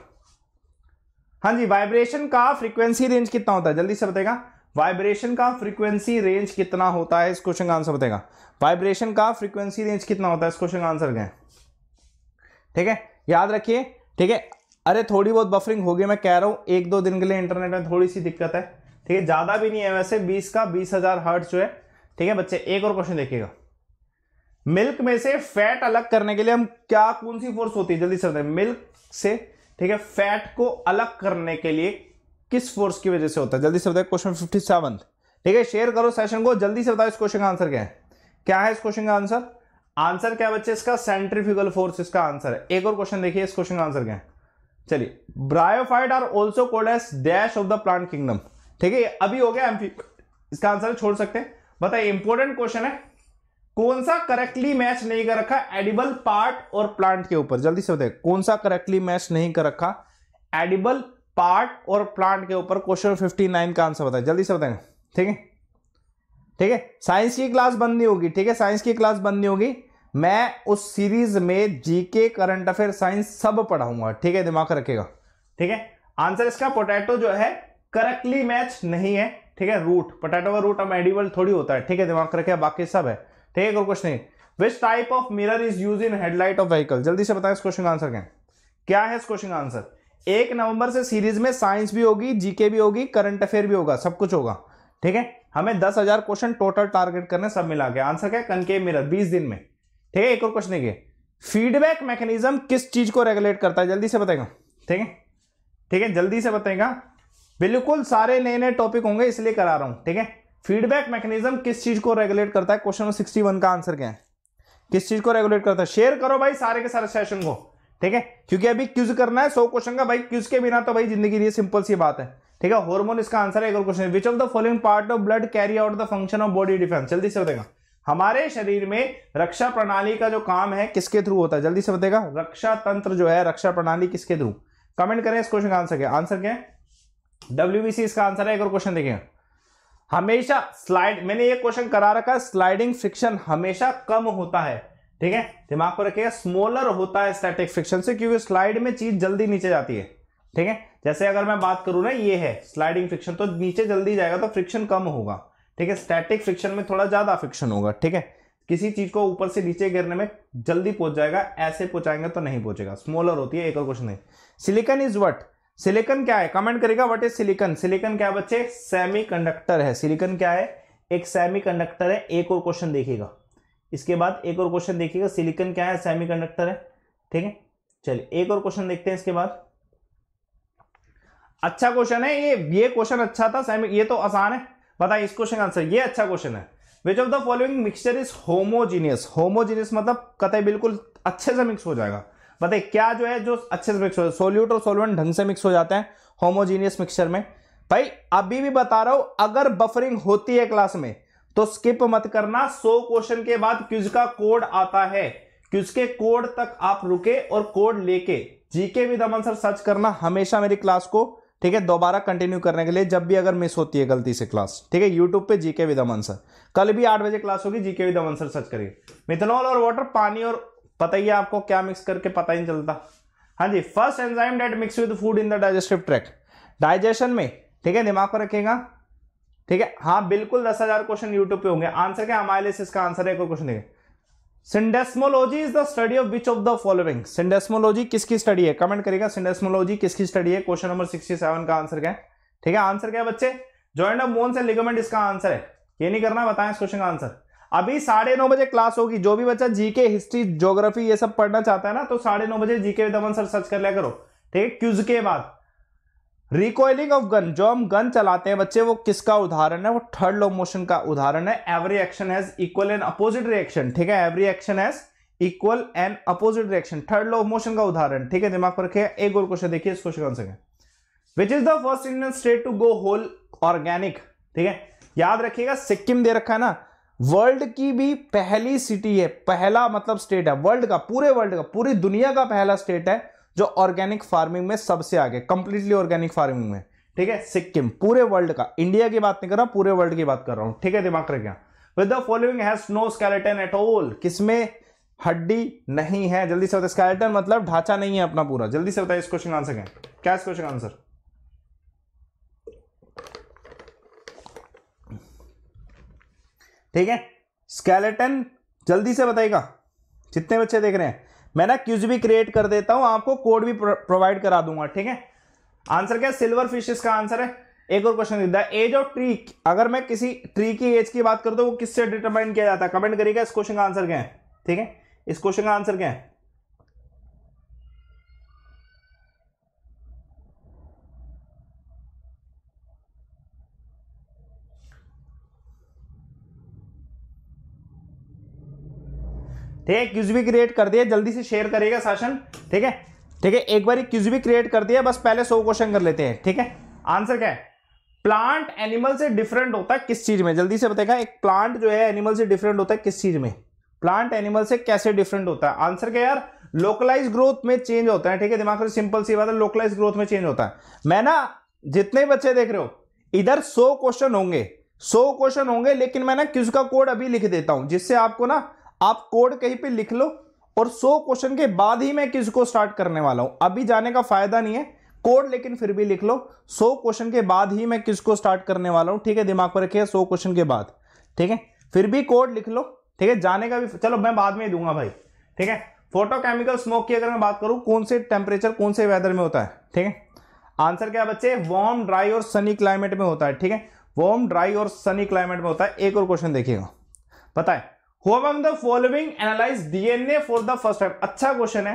हाँ जी वाइब्रेशन का फ्रीक्वेंसी रेंज कितना होता है जल्दी से बताएगा वाइब्रेशन का फ्रीक्वेंसी रेंज कितना होता है इस क्वेश्चन का आंसर बताएगा वाइब्रेशन का फ्रीक्वेंसी रेंज कितना होता है इस क्वेश्चन का आंसर क्या ठीक है याद रखिए ठीक है अरे थोड़ी बहुत बफरिंग होगी मैं कह रहा हूँ एक दो दिन के लिए इंटरनेट में थोड़ी सी दिक्कत है ठीक है ज़्यादा भी नहीं है वैसे बीस का बीस हज़ार हर्ट जो है ठीक है बच्चे एक और क्वेश्चन देखिएगा मिल्क में से फैट अलग करने के लिए हम क्या कौन सी फोर्स होती है जल्दी से मिल्क से ठीक है फैट को अलग करने के लिए किस फोर्स की वजह से होता है जल्दी से बताए क्वेश्चन फिफ्टी सेवन ठीक है शेयर करो सेशन को जल्दी से बताओ इस क्वेश्चन का आंसर क्या है क्या है इस क्वेश्चन का आंसर आंसर क्या बच्चे इसका सेंट्रीफ्यूगल फोर्स इसका आंसर है एक और क्वेश्चन देखिए इस क्वेश्चन का आंसर क्या है चलिए bryophyte are also called as dash of the plant kingdom ठीक है अभी हो गया एम्फी इसका आंसर छोड़ सकते हैं बताइए इंपॉर्टेंट क्वेश्चन है कौन सा करेक्टली मैच नहीं कर रखा एडिबल पार्ट और प्लांट के ऊपर जल्दी से बताइए कौन सा करेक्टली मैच नहीं कर रखा एडिबल पार्ट और प्लांट के ऊपर क्वेश्चन फिफ्टी नाइन का आंसर बताए जल्दी से बताएंगे ठीक है ठीक है साइंस की क्लास बंद नहीं होगी ठीक है साइंस की क्लास बंद नहीं होगी मैं उस सीरीज में जीके करंट अफेयर साइंस सब पढ़ाऊंगा ठीक है दिमाग रखेगा ठीक है आंसर इसका पोटैटो जो है करेक्टली मैच नहीं है ठीक है रूट पोटैटो का रूट अब एडिबल थोड़ी होता है ठीक है दिमाग रखे बाकी सब है ठीक है और कुछ नहीं which type of mirror is use in headlight of vehicle जल्दी से बताएं इस क्वेश्चन का आंसर क्या क्या है इस क्वेश्चन का आंसर एक नवंबर से सीरीज में साइंस भी होगी जीके भी होगी करंट अफेयर भी होगा सब कुछ होगा ठीक है हमें दस हजार क्वेश्चन टोटल टारगेट करने सब मिला के आंसर क्या कनके मिरर बीस दिन में ठीक है एक और क्वेश्चन देखिए फीडबैक मैकेनिज्म किस चीज को रेगुलेट करता है जल्दी से बताएगा ठीक है ठीक है जल्दी से बताएगा बिल्कुल सारे नए नए टॉपिक होंगे इसलिए करा रहा हूं ठीक है फीडबैक मैकेनिज्म किस चीज को रेगुलेट करता है क्वेश्चन सिक्सटी वन का आंसर क्या है किस चीज को रेगुलेट करता है शेयर करो भाई सारे के सारे सेशन को ठीक है क्योंकि अभी क्यूज करना है सौ क्वेश्चन का भाई क्यूज के बिना तो भाई जिंदगी लिए सिंपल सी बात है ठीक है हॉर्मोन इसका आंसर है एक और question which of the following part of blood carry out the function of body defence जल्दी से बताएगा हमारे शरीर में रक्षा प्रणाली का जो काम है किसके थ्रू होता है जल्दी से बताएगा रक्षा तंत्र जो है रक्षा प्रणाली किसके थ्रू कमेंट करें इस क्वेश्चन का आंसर क्या आंसर क्या है डब्ल्यू इसका आंसर है एक और क्वेश्चन देखिए हमेशा स्लाइड मैंने ये क्वेश्चन करा रखा है स्लाइडिंग फ्रिक्शन हमेशा कम होता है ठीक है दिमाग पर रखिएगा स्मॉलर होता है स्टैटिक फ्रिक्शन से क्योंकि स्लाइड में चीज जल्दी नीचे जाती है ठीक है जैसे अगर मैं बात करूं ना ये है स्लाइडिंग फ्रिक्शन तो नीचे जल्दी जाएगा तो फ्रिक्शन कम होगा ठीक है स्टैटिक फ्रिक्शन में थोड़ा ज्यादा फ्रिक्शन होगा ठीक है किसी चीज को ऊपर से नीचे गिरने में जल्दी पहुंच जाएगा ऐसे पहुंचाएंगे तो नहीं पहुंचेगा स्मॉलर होती है एक और क्वेश्चन है सिलिकन इज वट सिलिकन क्या है कमेंट करेगा व्हाट इज सिलिकन सिलिकन क्या बच्चे बच्चे सेमीकंडक्टर है सिलिकन क्या है एक सेमीकंडक्टर है एक और क्वेश्चन देखिएगा इसके बाद एक और क्वेश्चन देखिएगा सिलिकन क्या है सेमीकंडक्टर है ठीक है चलिए एक और क्वेश्चन देखते हैं इसके बाद अच्छा क्वेश्चन है ये ये क्वेश्चन अच्छा था सेमी ये तो आसान है बताइए इस क्वेश्चन का आंसर ये अच्छा क्वेश्चन है which of the following mixture is homogeneous homogeneous मतलब कतई बिल्कुल अच्छे से मिक्स हो जाएगा बताइए क्या जो है जो अच्छे से मिक्स हो सोल्यूट और सोलवेंट ढंग से मिक्स हो जाते हैं होमोजीनियस मिक्सचर में भाई अभी भी बता रहा हूं अगर बफरिंग होती है क्लास में तो स्किप मत करना सो क्वेश्चन के बाद क्यूज का कोड आता है क्यूज के कोड तक आप रुके और कोड लेके GK with Aman sir search करना हमेशा मेरी क्लास को ठीक है दोबारा कंटिन्यू करने के लिए जब भी अगर मिस होती है गलती से क्लास ठीक है यूट्यूब पे जीके विद अमन सर कल भी आठ बजे क्लास होगी GK with Aman sir search करिए मिथेनॉल और वाटर पानी और पता ही है आपको क्या मिक्स करके पता ही नहीं चलता हाँ जी first enzyme that mix with food in the digestive tract digestion में ठीक है दिमाग को रखेगा ठीक है हाँ बिल्कुल दस हजार क्वेश्चन यूट्यूब पे होंगे आंसर क्या हमारे इसका आंसर है कोई question syndesmology is the study of which of the following syndesmology किसकी स्टडी है कमेंट करेगा सिंडेस्मोलॉजी किसकी स्टडी है क्वेश्चन नंबर सिक्सटी सेवन का आंसर क्या है ठीक है आंसर क्या है बच्चे joint of bones and ligament इसका आंसर है ये नहीं करना बताएं इस क्वेश्चन का आंसर अभी साढ़े नौ बजे क्लास होगी जो भी बच्चा जीके हिस्ट्री ज्योग्राफी ये सब पढ़ना चाहता है ना तो साढ़े नौ बजे जीके दमन सर सर्च कर लिया करो ठीक है क्यूज के बाद रिकॉइलिंग ऑफ गन जो हम गन चलाते हैं बच्चे वो किसका उदाहरण है वो थर्ड लो मोशन का उदाहरण है every action has equal and opposite reaction ठीक है every action has equal and opposite reaction third law motion का उदाहरण ठीक है दिमाग पर रखिए एक और क्वेश्चन देखिए इस क्वेश्चन से which is the first Indian state to go whole organic ठीक है याद रखिएगा सिक्किम दे रखा है ना वर्ल्ड की भी पहली सिटी है पहला मतलब स्टेट है वर्ल्ड का पूरे वर्ल्ड का पूरी दुनिया का पहला स्टेट है जो ऑर्गेनिक फार्मिंग में सबसे आगे कंप्लीटली ऑर्गेनिक फार्मिंग में ठीक है सिक्किम पूरे वर्ल्ड का इंडिया की बात नहीं कर रहा पूरे वर्ल्ड की बात कर रहा हूं ठीक है दिमाग रखना with the following has no skeleton at all किसमें हड्डी नहीं है जल्दी से बताए स्केलेटन मतलब ढांचा नहीं है अपना पूरा जल्दी से बताए इस क्वेश्चन आंसर क्या क्या इस क्वेश्चन आंसर ठीक है स्केलेटन जल्दी से बताइएगा जितने बच्चे देख रहे हैं मैं ना क्यूज भी क्रिएट कर देता हूं आपको कोड भी प्रोवाइड करा दूंगा ठीक है आंसर क्या सिल्वर फिशेस का आंसर है एक और क्वेश्चन है एज ऑफ ट्री अगर मैं किसी ट्री की एज की बात करूं तो वो किससे डिटरमाइन किया जाता है कमेंट करिएगा इस क्वेश्चन का आंसर क्या है ठीक है इस क्वेश्चन का आंसर क्या है ठीक है क्यूज भी क्रिएट कर दिया जल्दी से शेयर करेगा शासन ठीक है ठीक है एक बार क्यूज भी क्रिएट कर दिया बस पहले सौ क्वेश्चन कर लेते हैं ठीक है आंसर क्या है प्लांट एनिमल से डिफरेंट होता है किस चीज में जल्दी से बताएगा एक प्लांट जो है एनिमल से डिफरेंट होता है किस चीज में प्लांट एनिमल से कैसे डिफरेंट होता है आंसर क्या यार लोकलाइज ग्रोथ में चेंज होता है ठीक है दिमाग में सिंपल सी बात है लोकलाइज ग्रोथ में चेंज होता है मैं ना जितने बच्चे देख रहे हो इधर सौ क्वेश्चन होंगे सौ क्वेश्चन होंगे लेकिन मैं ना क्यूज का कोड अभी लिख देता हूं जिससे आपको ना आप कोड कहीं पे लिख लो और 100 क्वेश्चन के बाद ही मैं किसको स्टार्ट करने वाला हूं अभी जाने का फायदा नहीं है कोड लेकिन फिर भी लिख लो 100 क्वेश्चन के बाद ही मैं किसको स्टार्ट करने वाला हूं ठीक है दिमाग पर रखिए 100 क्वेश्चन के बाद ठीक है फिर भी कोड लिख लो ठीक है जाने का भी चलो मैं बाद में ही दूंगा भाई ठीक है फोटोकेमिकल स्मोक की अगर मैं बात करूं कौन से टेम्परेचर कौन से वेदर में होता है ठीक है आंसर क्या बच्चे वार्म ड्राई और सनी क्लाइमेट में होता है ठीक है वार्म ड्राई और सनी क्लाइमेट में होता है एक और क्वेश्चन देखिएगा बताए who the following analyse DNA for the first time अच्छा क्वेश्चन है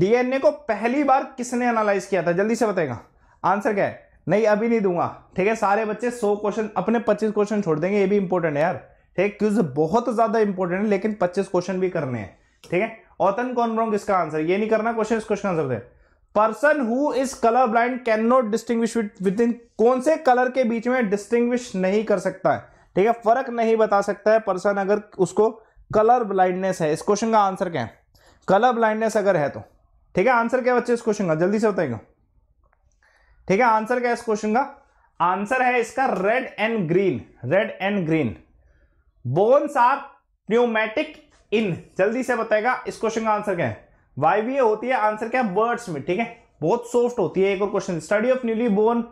डीएनए को पहली बार किसने एनालाइज किया था जल्दी से बताएगा आंसर क्या है नहीं अभी नहीं दूंगा ठीक है सारे बच्चे सो क्वेश्चन अपने पच्चीस क्वेश्चन छोड़ देंगे ये भी इंपॉर्टेंट है यार ठीक क्यूज बहुत ज्यादा इंपॉर्टेंट है लेकिन पच्चीस क्वेश्चन भी करने हैं ठीक है औतन कौन रॉन्ग इसका आंसर ये नहीं करना क्वेश्चन इस question answer person who is colour blind can not distinguish within कौन से कलर के बीच में डिस्टिंग्विश नहीं कर सकता है ठीक है फर्क नहीं बता सकता है पर्सन अगर उसको कलर ब्लाइंडनेस है इस क्वेश्चन का आंसर क्या है कलर ब्लाइंडनेस अगर है तो ठीक है आंसर क्या बच्चे इस क्वेश्चन का जल्दी से बताएगा ठीक है आंसर क्या है इस क्वेश्चन का आंसर है इसका red and green red and green bones are pneumatic in जल्दी से बताएगा इस क्वेश्चन का आंसर क्या है वाई वाइवीए होती है आंसर क्या है बर्ड्स में ठीक है बहुत सॉफ्ट होती है एक और question study of newly born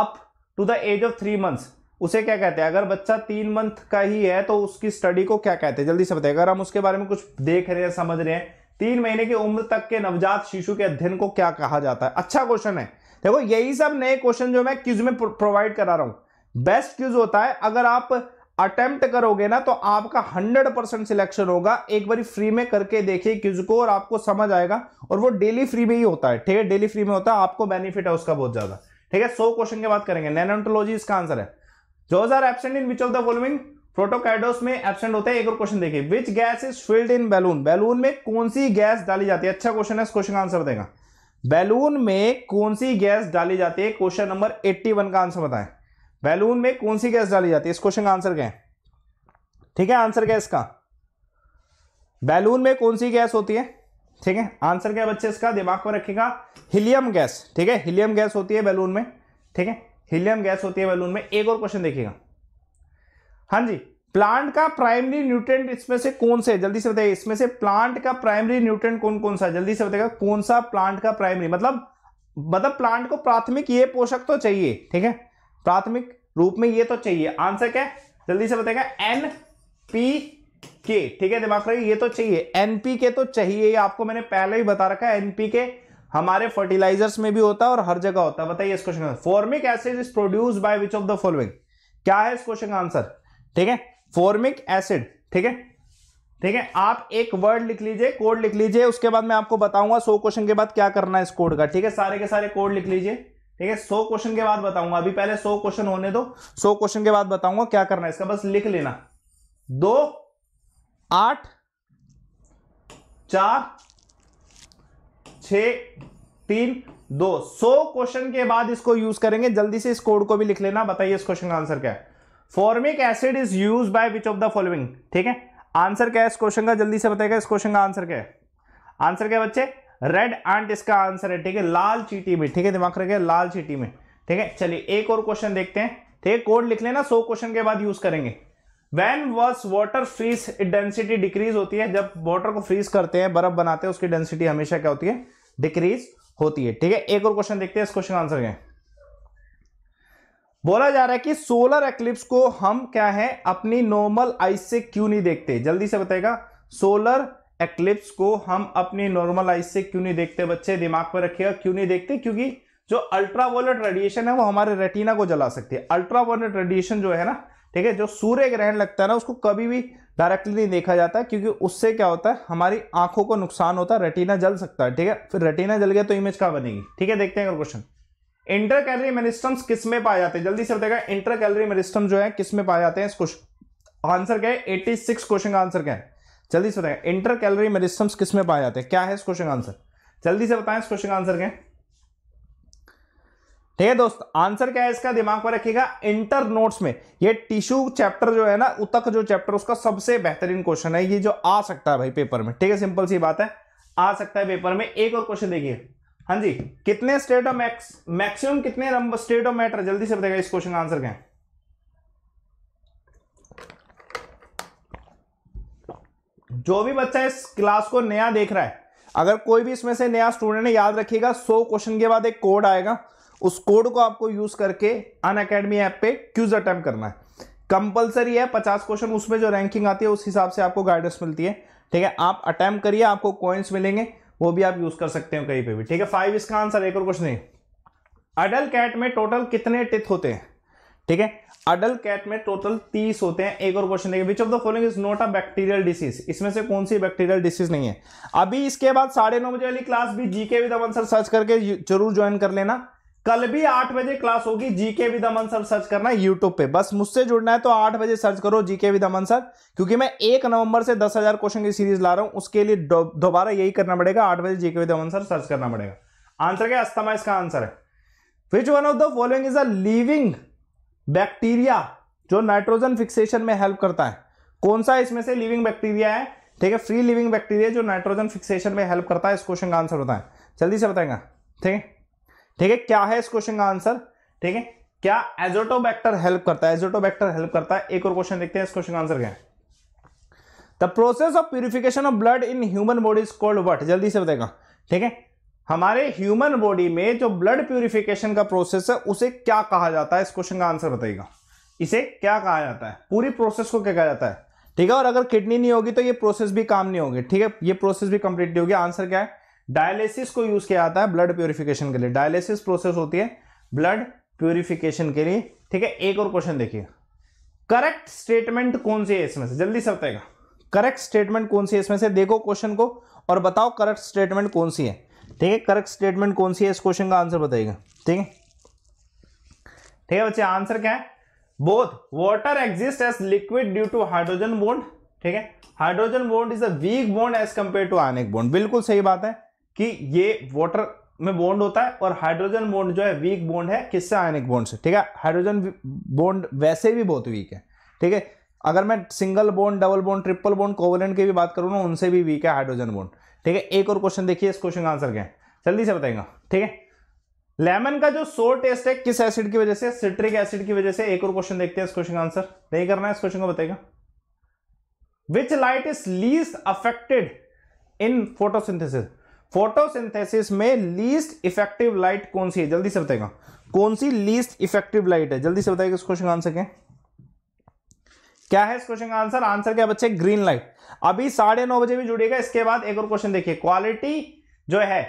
up to the age of three months उसे क्या कहते हैं अगर बच्चा तीन मंथ का ही है तो उसकी स्टडी को क्या कहते हैं जल्दी से बताइए अगर हम उसके बारे में कुछ देख रहे हैं समझ रहे हैं तीन महीने की उम्र तक के नवजात शिशु के अध्ययन को क्या कहा जाता है अच्छा क्वेश्चन है देखो यही सब नए क्वेश्चन जो मैं क्यूज में प्रोवाइड करा रहा हूं बेस्ट क्यूज होता है अगर आप अटेम्प्ट करोगे ना तो आपका 100 परसेंट सिलेक्शन होगा एक बार फ्री में करके देखिए क्यूज को और आपको समझ आएगा और वो डेली फ्री में ही होता है ठीक है डेली फ्री में होता है आपको बेनिफिट है उसका बहुत ज्यादा ठीक है सो क्वेश्चन के बात करेंगे नैनोटोलॉजी इसका आंसर है jaws are absent in which of the following protochordates में एबसेंट होते हैं एक और क्वेश्चन देखिए which gas is filled in balloon balloon में कौन सी गैस डाली जाती है अच्छा क्वेश्चन है इस क्वेश्चन का आंसर देगा बैलून में कौन सी गैस डाली जाती है क्वेश्चन नंबर 81 का आंसर बताएं बैलून में कौन सी गैस डाली जाती है इस क्वेश्चन का आंसर क्या है ठीक है आंसर क्या है इसका बैलून में कौन सी गैस होती है ठीक है आंसर क्या है बच्चे इसका दिमाग में रखेगा हिलियम गैस ठीक है हिलियम गैस होती है बैलून में ठीक है हीलियम गैस होती है बैलून में एक और क्वेश्चन देखिएगा हाँ जी प्लांट का प्राइमरी न्यूट्रेंट इसमें से कौन से जल्दी से बताइए इसमें से प्लांट का प्राइमरी न्यूट्रेंट कौन कौन सा जल्दी से बताएगा कौन सा प्लांट का प्राइमरी मतलब मतलब प्लांट को प्राथमिक ये पोषक तो चाहिए ठीक है प्राथमिक रूप में ये तो चाहिए आंसर क्या है जल्दी से बताएगा एन पी के ठीक है दिमाग रही ये तो चाहिए एनपी के तो चाहिए आपको मैंने पहले ही बता रखा है एनपी के हमारे फर्टिलाइजर्स में भी होता है और हर जगह होता है बताइए इस क्वेश्चन का formic acid is produce by which of the following क्या है इस क्वेश्चन का आंसर ठीक है फॉर्मिक एसिड ठीक है ठीक है आप एक वर्ड लिख लीजिए कोड लिख लीजिए उसके बाद मैं आपको बताऊंगा सो क्वेश्चन के बाद क्या करना है इस कोड का ठीक है सारे के सारे कोड लिख लीजिए ठीक है सो क्वेश्चन के बाद बताऊंगा अभी पहले सो क्वेश्चन होने दो सो क्वेश्चन के बाद बताऊंगा क्या करना है इसका बस लिख लेना दो आठ चार छ तीन दो सौ क्वेश्चन के बाद इसको यूज करेंगे जल्दी से इस कोड को भी लिख लेना बताइए इस क्वेश्चन का आंसर क्या है formic acid is use by which of the following ठीक है आंसर क्या है इस क्वेश्चन का जल्दी से बताएगा इस क्वेश्चन का आंसर क्या है आंसर क्या है बच्चे रेड आंट इसका आंसर है ठीक है लाल चीटी में ठीक है दिमाग रखे लाल चीटी में ठीक है चलिए एक और क्वेश्चन देखते हैं ठीक है कोड लिख लेना सौ क्वेश्चन के बाद यूज करेंगे when was water freeze density decrease होती है जब वॉटर को फ्रीज करते हैं बर्फ बनाते हैं उसकी डेंसिटी हमेशा क्या होती है डिक्रीज होती है ठीक है एक और क्वेश्चन देखते हैं इस क्वेश्चन आंसर के बोला जा रहा है कि सोलर एक्लिप्स को हम क्या है अपनी नॉर्मल आइस से क्यों नहीं देखते जल्दी से बताएगा सोलर एक्लिप्स को हम अपनी नॉर्मल आइस से क्यों नहीं देखते बच्चे दिमाग पर रखिएगा क्यों नहीं देखते क्योंकि जो अल्ट्रावायलेट रेडिएशन है वो हमारे रेटिना को जला सकती है अल्ट्रावायलेट रेडिएशन जो है ना ठीक है जो सूर्य ग्रहण लगता है ना उसको कभी भी डायरेक्टली नहीं देखा जाता है क्योंकि उससे क्या होता है हमारी आंखों को नुकसान होता है रेटिना जल सकता है ठीक है फिर रेटिना जल गया तो इमेज कहाँ बनेगी ठीक है देखते हैं अगर क्वेश्चन इंटर कैलरी मेरिस्टम्स किस में पाए जाते हैं जल्दी से बताएगा इंटर कैलरी मेरिस्टम जो है किस में पाए जाते हैं इस क्वेश्चन आंसर क्या है एट्टी सिक्स क्वेश्चन का आंसर क्या है जल्दी से बताएगा इंटर कैलरी मेरिस्टम्स किस में पाए जाते हैं क्या है इस क्वेश्चन का आंसर जल्दी से बताएं इस क्वेश्चन का आंसर क्या है ठीक है दोस्त आंसर क्या है इसका दिमाग पर रखिएगा इंटर नोट्स में ये टिश्यू चैप्टर जो है ना उतक जो चैप्टर उसका सबसे बेहतरीन क्वेश्चन है ये जो आ सकता है भाई पेपर में ठीक है सिंपल सी बात है आ सकता है पेपर में एक और क्वेश्चन देखिए हाँ जी कितने स्टेट ऑफ मैक्स मैक्सिमम कितने स्टेट ऑफ मैटर जल्दी से बताएगा इस क्वेश्चन का आंसर क्या है जो भी बच्चा इस क्लास को नया देख रहा है अगर कोई भी इसमें से नया स्टूडेंट है याद रखिएगा सो क्वेश्चन के बाद एक कोड आएगा उस कोड को आपको यूज करके अन अकेडमी ऐप पे क्यूज अटैम्प करना है कंपलसरी है पचास क्वेश्चन उसमें जो रैंकिंग आती है उस हिसाब से आपको गाइडेंस मिलती है ठीक है आप अटैम्प करिए आपको कॉइन्स मिलेंगे वो भी आप यूज कर सकते हो कहीं पे भी ठीक है फाइव इसका आंसर एक और क्वेश्चन है अडल कैट में टोटल कितने टिथ होते हैं ठीक है अडल कैट में टोटल तीस होते हैं एक और क्वेश्चन देखिए which of the following is not a bacterial disease इसमें से कौन सी बैक्टीरियल डिसीज नहीं है अभी इसके बाद साढ़े नौ बजे वाली क्लास भी जीके विद आंसर सर्च करके जरूर ज्वाइन कर लेना कल भी आठ बजे क्लास होगी GK with Aman sir search करना है यूट्यूब पे बस मुझसे जुड़ना है तो आठ बजे सर्च करो जीके विद अमन सर क्योंकि मैं एक नवंबर से दस हजार क्वेश्चन की सीरीज ला रहा हूं उसके लिए दोबारा यही करना पड़ेगा आठ बजे GK with Aman sir search करना पड़ेगा आंसर क्या अस्थमा इसका आंसर है which one of the following is a living bacteria जो नाइट्रोजन फिक्सेशन में हेल्प करता है कौन सा इसमें से लिविंग बैक्टीरिया है ठीक है फ्री लिविंग बैक्टीरिया जो नाइट्रोजन फिक्सेशन में हेल्प करता है इस क्वेश्चन का आंसर होता है जल्दी से बताएंगे ठीक है ठीक है क्या है इस क्वेश्चन का आंसर ठीक है क्या एजोटोबैक्टर हेल्प करता है एजोटोबैक्टर हेल्प करता है एक और क्वेश्चन देखते हैं इस क्वेश्चन का आंसर क्या है the process of purification of blood in human body is called what जल्दी से बताएगा ठीक है हमारे ह्यूमन बॉडी में जो ब्लड प्यूरिफिकेशन का प्रोसेस है उसे क्या कहा जाता है इस क्वेश्चन का आंसर बताइएगा इसे क्या कहा जाता है पूरी प्रोसेस को क्या कहा जाता है ठीक है और अगर किडनी नहीं होगी तो ये प्रोसेस भी काम नहीं होगी ठीक है ये प्रोसेस भी कंप्लीट नहीं होगी आंसर क्या है डायलिसिस को यूज किया जाता है ब्लड प्योरिफिकेशन के लिए डायलिसिस प्रोसेस होती है ब्लड प्योरिफिकेशन के लिए ठीक है एक और क्वेश्चन देखिए करेक्ट स्टेटमेंट कौन सी है इसमें से जल्दी से बताएगा करेक्ट स्टेटमेंट कौन सी है इसमें से देखो क्वेश्चन को और बताओ करेक्ट स्टेटमेंट कौन सी है ठीक है करेक्ट स्टेटमेंट कौन सी है इस क्वेश्चन का आंसर बताइएगा ठीक है ठीक है बच्चे आंसर क्या है both water exist as liquid due to hydrogen bond ठीक है hydrogen bond is a weak bond as compare to ionic bond बिल्कुल सही बात है कि ये वाटर में बॉन्ड होता है और हाइड्रोजन बॉन्ड जो है वीक बॉन्ड है किससे आयनिक बॉन्ड से ठीक है हाइड्रोजन बॉन्ड वैसे भी बहुत वीक है ठीक है अगर मैं single bond double bond triple bond covalent की भी बात करूँ ना उनसे भी वीक है हाइड्रोजन बॉन्ड ठीक है एक और क्वेश्चन देखिए इस क्वेश्चन का आंसर क्या है जल्दी से बताएगा ठीक है लेमन का जो सो टेस्ट है किस एसिड की वजह से सिट्रिक एसिड की वजह से एक और क्वेश्चन देखते हैं इस क्वेश्चन का आंसर नहीं करना है इस क्वेश्चन को बताएगा which light is least affected in photosynthesis photosynthesis में लीस्ट इफेक्टिव लाइट कौन सी है जल्दी से बताएगा कौन सी लीस्ट इफेक्टिव लाइट है जल्दी से बताएगा इस क्वेश्चन का आंसर क्या क्या है इस क्वेश्चन का आंसर आंसर क्या बच्चे ग्रीन लाइट अभी साढ़े नौ बजे भी जुड़ेगा इसके बाद एक और क्वेश्चन देखिए क्वालिटी जो है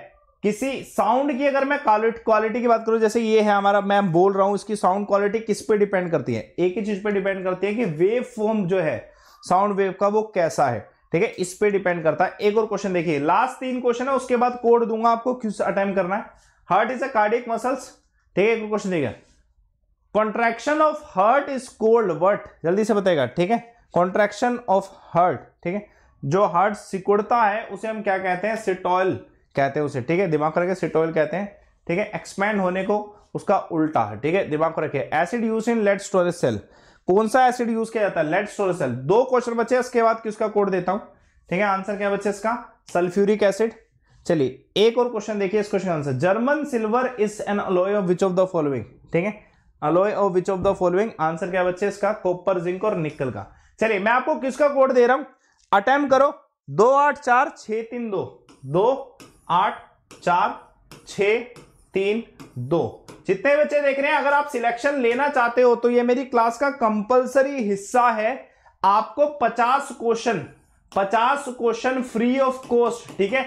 किसी साउंड की अगर मैं क्वालिटी की बात करूं जैसे ये है हमारा मैं बोल रहा हूं इसकी साउंड क्वालिटी किस पे डिपेंड करती है एक ही चीज पे डिपेंड करती है कि वेव फॉर्म जो है साउंड वेव का वो कैसा है ठीक है इस पर डिपेंड करता है एक और क्वेश्चन देखिए लास्ट तीन क्वेश्चन है उसके बाद कोड दूंगा आपको क्यों अटेम्प करना है heart is a cardiac muscles ठीक है एक क्वेश्चन देखिए contraction of heart is called what जल्दी से बताएगा ठीक है कॉन्ट्रैक्शन ऑफ हार्ट ठीक है जो हार्ट सिकुड़ता है उसे हम क्या कहते हैं सिटोल कहते हैं उसे ठीक है दिमाग रखे सिटॉयल कहते हैं ठीक है एक्सपैंड होने को उसका उल्टा है ठीक है दिमाग रखे acid use in lead storage cell कौन सा एसिड यूज किया जाता है लेट स्टोर दो क्वेश्चन बचे इसके बाद किसका कोड देता हूं ठीक है आंसर क्या बचे इसका सल्फ्यूरिक एसिड चलिए एक और क्वेश्चन देखिए इस question answer German silver is an alloy of which of the following ठीक है alloy of which of the following answer क्या बच्चे इसका कॉपर जिंक और निकल का चलिए मैं आपको किसका कोड दे रहा हूं अटेम्प करो दो आठ चार छ तीन दो दो आठ चार छ तीन दो जितने बच्चे देख रहे हैं अगर आप सिलेक्शन लेना चाहते हो तो ये मेरी क्लास का कंपलसरी हिस्सा है आपको 50 question 50 question free of cost ठीक है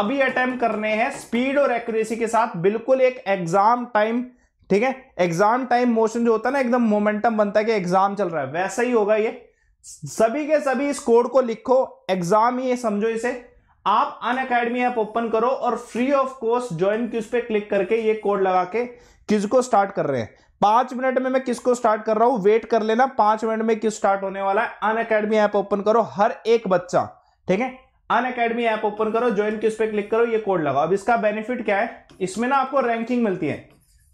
अभी अटेम्प्ट करने हैं स्पीड और एक्यूरेसी के साथ बिल्कुल एक एग्जाम टाइम ठीक है एग्जाम टाइम मोशन जो होता है ना एकदम मोमेंटम बनता है कि एग्जाम चल रहा है वैसा ही होगा ये सभी के सभी इस कोड को लिखो एग्जाम ये समझो इसे आप अन अकेडमी ऐप ओपन करो और फ्री ऑफ कॉस्ट ज्वाइन की उस पर क्लिक करके ये कोड लगा के किसको स्टार्ट कर रहे हैं पांच मिनट में मैं किसको स्टार्ट कर रहा हूं वेट कर लेना पांच मिनट में किस स्टार्ट होने वाला है अन अकेडमी ऐप ओपन करो हर एक बच्चा ठीक है अन अकेडमी ऐप ओपन करो ज्वाइन किस पे क्लिक करो ये कोड लगाओ अब इसका बेनिफिट क्या है इसमें ना आपको रैंकिंग मिलती है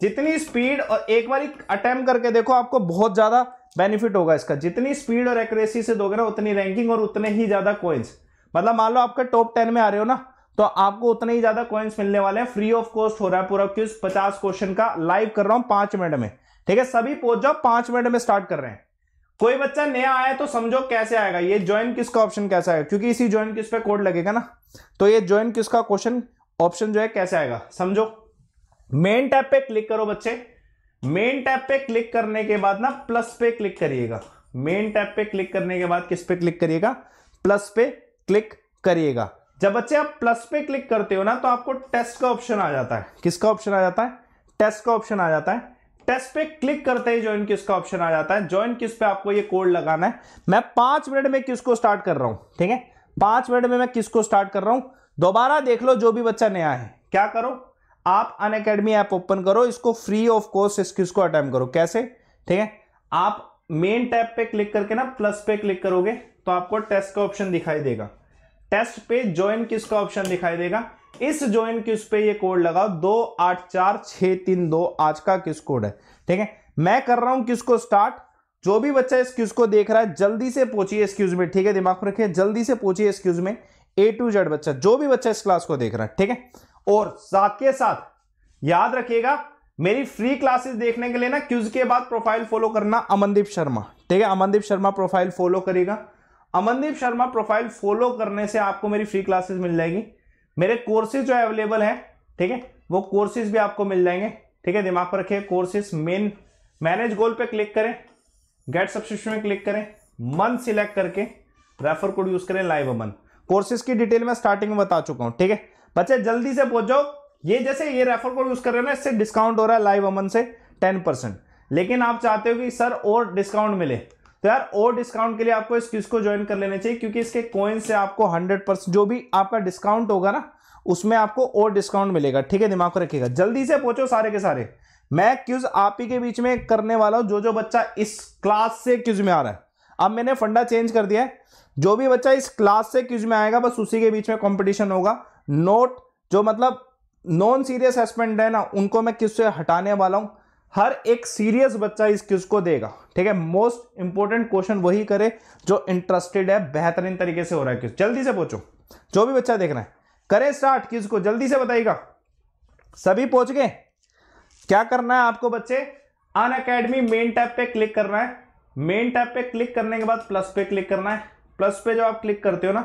जितनी स्पीड और एक बार अटेम्प करके देखो आपको बहुत ज्यादा बेनिफिट होगा इसका जितनी स्पीड और एक्यूरेसी से दोगे ना उतनी रैंकिंग और उतने ही ज्यादा कोइंस मतलब मान लो आपके टॉप टेन में आ रहे हो ना तो आपको उतने ही ज्यादा क्वेंस मिलने वाले हैं फ्री ऑफ कॉस्ट हो रहा है पूरा क्विज पचास क्वेश्चन का लाइव कर रहा हूं पांच मिनट में ठीक है सभी पहुंच जाओ पांच मिनट में स्टार्ट कर रहे हैं कोई बच्चा नया आया तो समझो कैसे आएगा ये ज्वाइन किसका ऑप्शन कैसा आएगा क्योंकि इसी ज्वाइन किस पे कोड लगेगा ना तो ये ज्वाइन किसका क्वेश्चन ऑप्शन जो है कैसे आएगा समझो मेन टैप पे क्लिक करो बच्चे मेन टैप पे क्लिक करने के बाद ना प्लस पे क्लिक करिएगा मेन टैप पे क्लिक करने के बाद किस पे क्लिक करिएगा प्लस पे क्लिक करिएगा जब बच्चे आप प्लस पे क्लिक करते हो ना तो आपको टेस्ट का ऑप्शन आ जाता है किसका ऑप्शन आ जाता है टेस्ट का ऑप्शन आ जाता है टेस्ट पे क्लिक करते ही ज्वाइन किस का ऑप्शन आ जाता है ज्वाइन किस पे आपको ये कोड लगाना है मैं पांच मिनट में किसको स्टार्ट कर रहा हूं ठीक है पांच मिनट में मैं किसको स्टार्ट कर रहा हूं दोबारा देख लो जो भी बच्चा नया है क्या करो आप अन अकेडमी ऐप ओपन करो इसको फ्री ऑफ कॉस्ट इस किसको अटेम्प करो कैसे ठीक है आप मेन टैब पे क्लिक करके ना प्लस पे क्लिक करोगे तो आपको टेस्ट का ऑप्शन दिखाई देगा टेस्ट पे ज्वाइन का ऑप्शन दिखाई देगा इस ज्वाइन किस पे ये कोड लगाओ दो आठ चार छह तीन दो आज का किस कोड है ठीक है मैं कर रहा हूं किसको स्टार्ट जो भी बच्चा इस क्यूज को देख रहा है जल्दी से पूछिए इस क्यूज में ठीक है दिमाग में रखिए जल्दी से पूछिए इस क्यूज में ए टू जेड बच्चा जो भी बच्चा इस क्लास को देख रहा है ठीक है और साथ के साथ याद रखिएगा मेरी फ्री क्लासेस देखने के लिए ना क्यूज के बाद प्रोफाइल फॉलो करना अमनदीप शर्मा ठीक है अमनदीप शर्मा प्रोफाइल फॉलो करेगा अमनदीप शर्मा प्रोफाइल फॉलो करने से आपको मेरी फ्री क्लासेस मिल जाएगी मेरे कोर्सेज जो अवेलेबल हैं ठीक है वो कोर्सेज भी आपको मिल जाएंगे ठीक है दिमाग पर रखिए कोर्सेज मेन मैनेज गोल पे क्लिक करें गेट सब्सक्रिप्शन में क्लिक करें मंथ सिलेक्ट करके रेफर कोड यूज करें लाइव अमन कोर्सेज की डिटेल मैं स्टार्टिंग में बता चुका हूँ ठीक है बच्चे जल्दी से पहुंच जाओ ये जैसे ये रेफर कोड यूज कर रहे हैं ना इससे डिस्काउंट हो रहा है लाइव अमन से टेन परसेंट लेकिन आप चाहते हो कि सर और डिस्काउंट मिले तो यार और डिस्काउंट के लिए आपको इस क्विज को ज्वाइन कर लेना चाहिए क्योंकि इसके कॉइन से आपको हंड्रेड परसेंट जो भी आपका डिस्काउंट होगा ना उसमें आपको और डिस्काउंट मिलेगा ठीक है दिमाग को रखिएगा जल्दी से पहुंचो सारे के सारे मैं क्यूज आप ही के बीच में करने वाला हूं जो जो बच्चा इस क्लास से क्यूज में आ रहा है अब मैंने फंडा चेंज कर दिया है जो भी बच्चा इस क्लास से क्यूज में आएगा बस उसी के बीच में कॉम्पिटिशन होगा नोट जो मतलब नॉन सीरियस एस्पेंट है ना उनको मैं क्यूज से हटाने वाला हूं हर एक सीरियस बच्चा इस क्यूज को देगा ठीक है मोस्ट इंपॉर्टेंट क्वेश्चन वही करे जो इंटरेस्टेड है बेहतरीन तरीके से हो रहा है क्यूज जल्दी से पूछो जो भी बच्चा देख रहा है करें स्टार्ट क्यूज को जल्दी से बताइएगा सभी पहुंच गए क्या करना है आपको बच्चे अन अकेडमी मेन टैप पे क्लिक करना है मेन टैप पे क्लिक करने के बाद प्लस पे क्लिक करना है प्लस पे जब आप क्लिक करते हो ना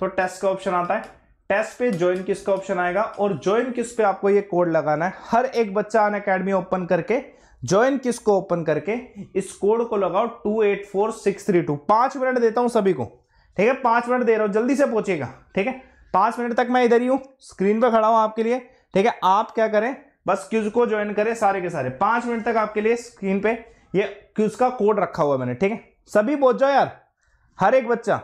तो टेस्ट का ऑप्शन आता है टेस्ट पे ज्वाइन किस का ऑप्शन आएगा और ज्वाइन किस पे आपको ये कोड लगाना है हर एक बच्चा अन अकेडमी ओपन करके ज्वाइन किस को ओपन करके इस कोड को लगाओ two eight four six three two पांच मिनट देता हूं सभी को ठीक है पांच मिनट दे रहा हूं जल्दी से पहुंचेगा ठीक है पांच मिनट तक मैं इधर ही हूं स्क्रीन पर खड़ा हूं आपके लिए ठीक है आप क्या करें बस क्यूज को ज्वाइन करें सारे के सारे पांच मिनट तक आपके लिए स्क्रीन पे ये क्यूज का कोड रखा हुआ मैंने ठीक है सभी पहुंच जाओ यार हर एक बच्चा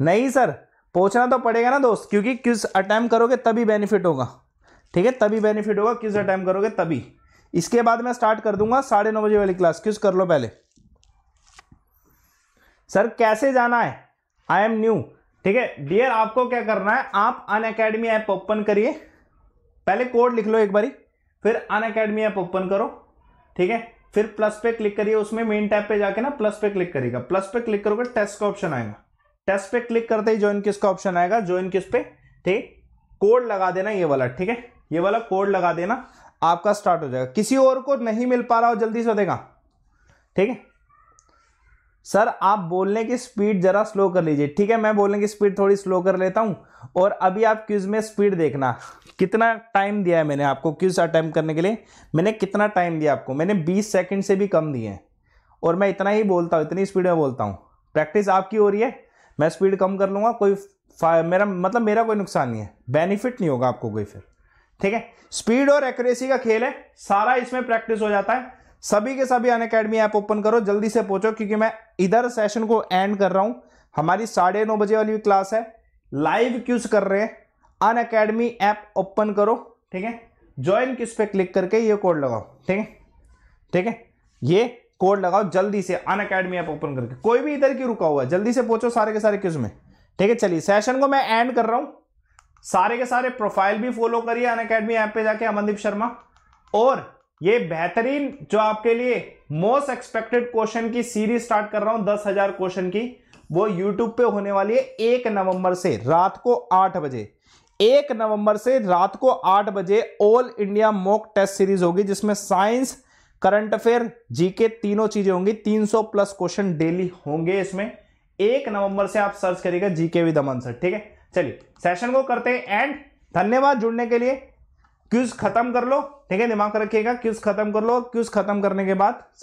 नहीं सर पहुंचना तो पड़ेगा ना दोस्त क्योंकि किस अटैम्प करोगे तभी बेनिफिट होगा ठीक है तभी बेनिफिट होगा किस अटैम्प करोगे तभी इसके बाद मैं स्टार्ट कर दूंगा साढ़े नौ बजे वाली क्लास क्यूज कर लो पहले सर कैसे जाना है आई एम न्यू ठीक है डियर आपको क्या करना है आप अन अकेडमी ऐप ओपन करिए पहले कोड लिख लो एक बारी फिर अन अकेडमी ऐप ओपन करो ठीक है फिर प्लस पे क्लिक करिए उसमें मेन टैब पे जाके ना प्लस पे क्लिक करिएगा प्लस पे क्लिक करोगे टेस्ट का ऑप्शन आएगा टेस्ट पे क्लिक करते ही ज्वाइन किस का ऑप्शन आएगा ज्वाइन किस पे ठीक कोड लगा देना ये वाला ठीक है ये वाला कोड लगा देना आपका स्टार्ट हो जाएगा किसी और को नहीं मिल पा रहा हो जल्दी से देगा ठीक है सर आप बोलने की स्पीड जरा स्लो कर लीजिए ठीक है मैं बोलने की स्पीड थोड़ी स्लो कर लेता हूँ और अभी आप क्यूज में स्पीड देखना कितना टाइम दिया है मैंने आपको क्यूज अटैम्प्ट करने के लिए मैंने कितना टाइम दिया आपको मैंने 20 सेकंड से भी कम दिए हैं और मैं इतना ही बोलता हूँ इतनी स्पीड में बोलता हूँ प्रैक्टिस आपकी हो रही है मैं स्पीड कम कर लूँगा कोई मेरा मतलब मेरा कोई नुकसान नहीं है बेनिफिट नहीं होगा आपको कोई फिर ठीक है स्पीड और एक्यूरेसी का खेल है सारा इसमें प्रैक्टिस हो जाता है सभी के सभी अन अकेडमी ऐप ओपन करो जल्दी से पहुंचो क्योंकि मैं इधर सेशन को एंड कर रहा हूं हमारी साढ़े नौ बजे वाली क्लास है लाइव क्यूज कर रहे हैं अन अकेडमी ऐप ओपन करो ठीक है ज्वाइन किस पे क्लिक करके ये कोड लगाओ ठीक है ठीक है ये कोड लगाओ जल्दी से अन अकेडमी ऐप ओपन करके कोई भी इधर की रुका हुआ है जल्दी से पहुंचो सारे के सारे क्यूज में ठीक है चलिए सेशन को मैं एंड कर रहा हूं सारे के सारे प्रोफाइल भी फॉलो करिए अन अकेडमी ऐप पे जाके अमनदीप शर्मा और ये बेहतरीन जो आपके लिए मोस्ट एक्सपेक्टेड क्वेश्चन की सीरीज स्टार्ट कर रहा हूं दस हजार क्वेश्चन की वो यूट्यूब पे होने वाली है एक नवंबर से रात को आठ बजे एक नवंबर से रात को आठ बजे all India mock test series होगी जिसमें साइंस करंट अफेयर जीके तीनों चीजें होंगी 300 प्लस क्वेश्चन डेली होंगे इसमें एक नवंबर से आप सर्च करिएगा जीके विद अमन सर ठीक है चलिए सेशन को करते हैं एंड धन्यवाद जुड़ने के लिए क्यूज खत्म कर लो ठीक है दिमाग रखिएगा क्यूज खत्म कर लो क्यूज खत्म करने के बाद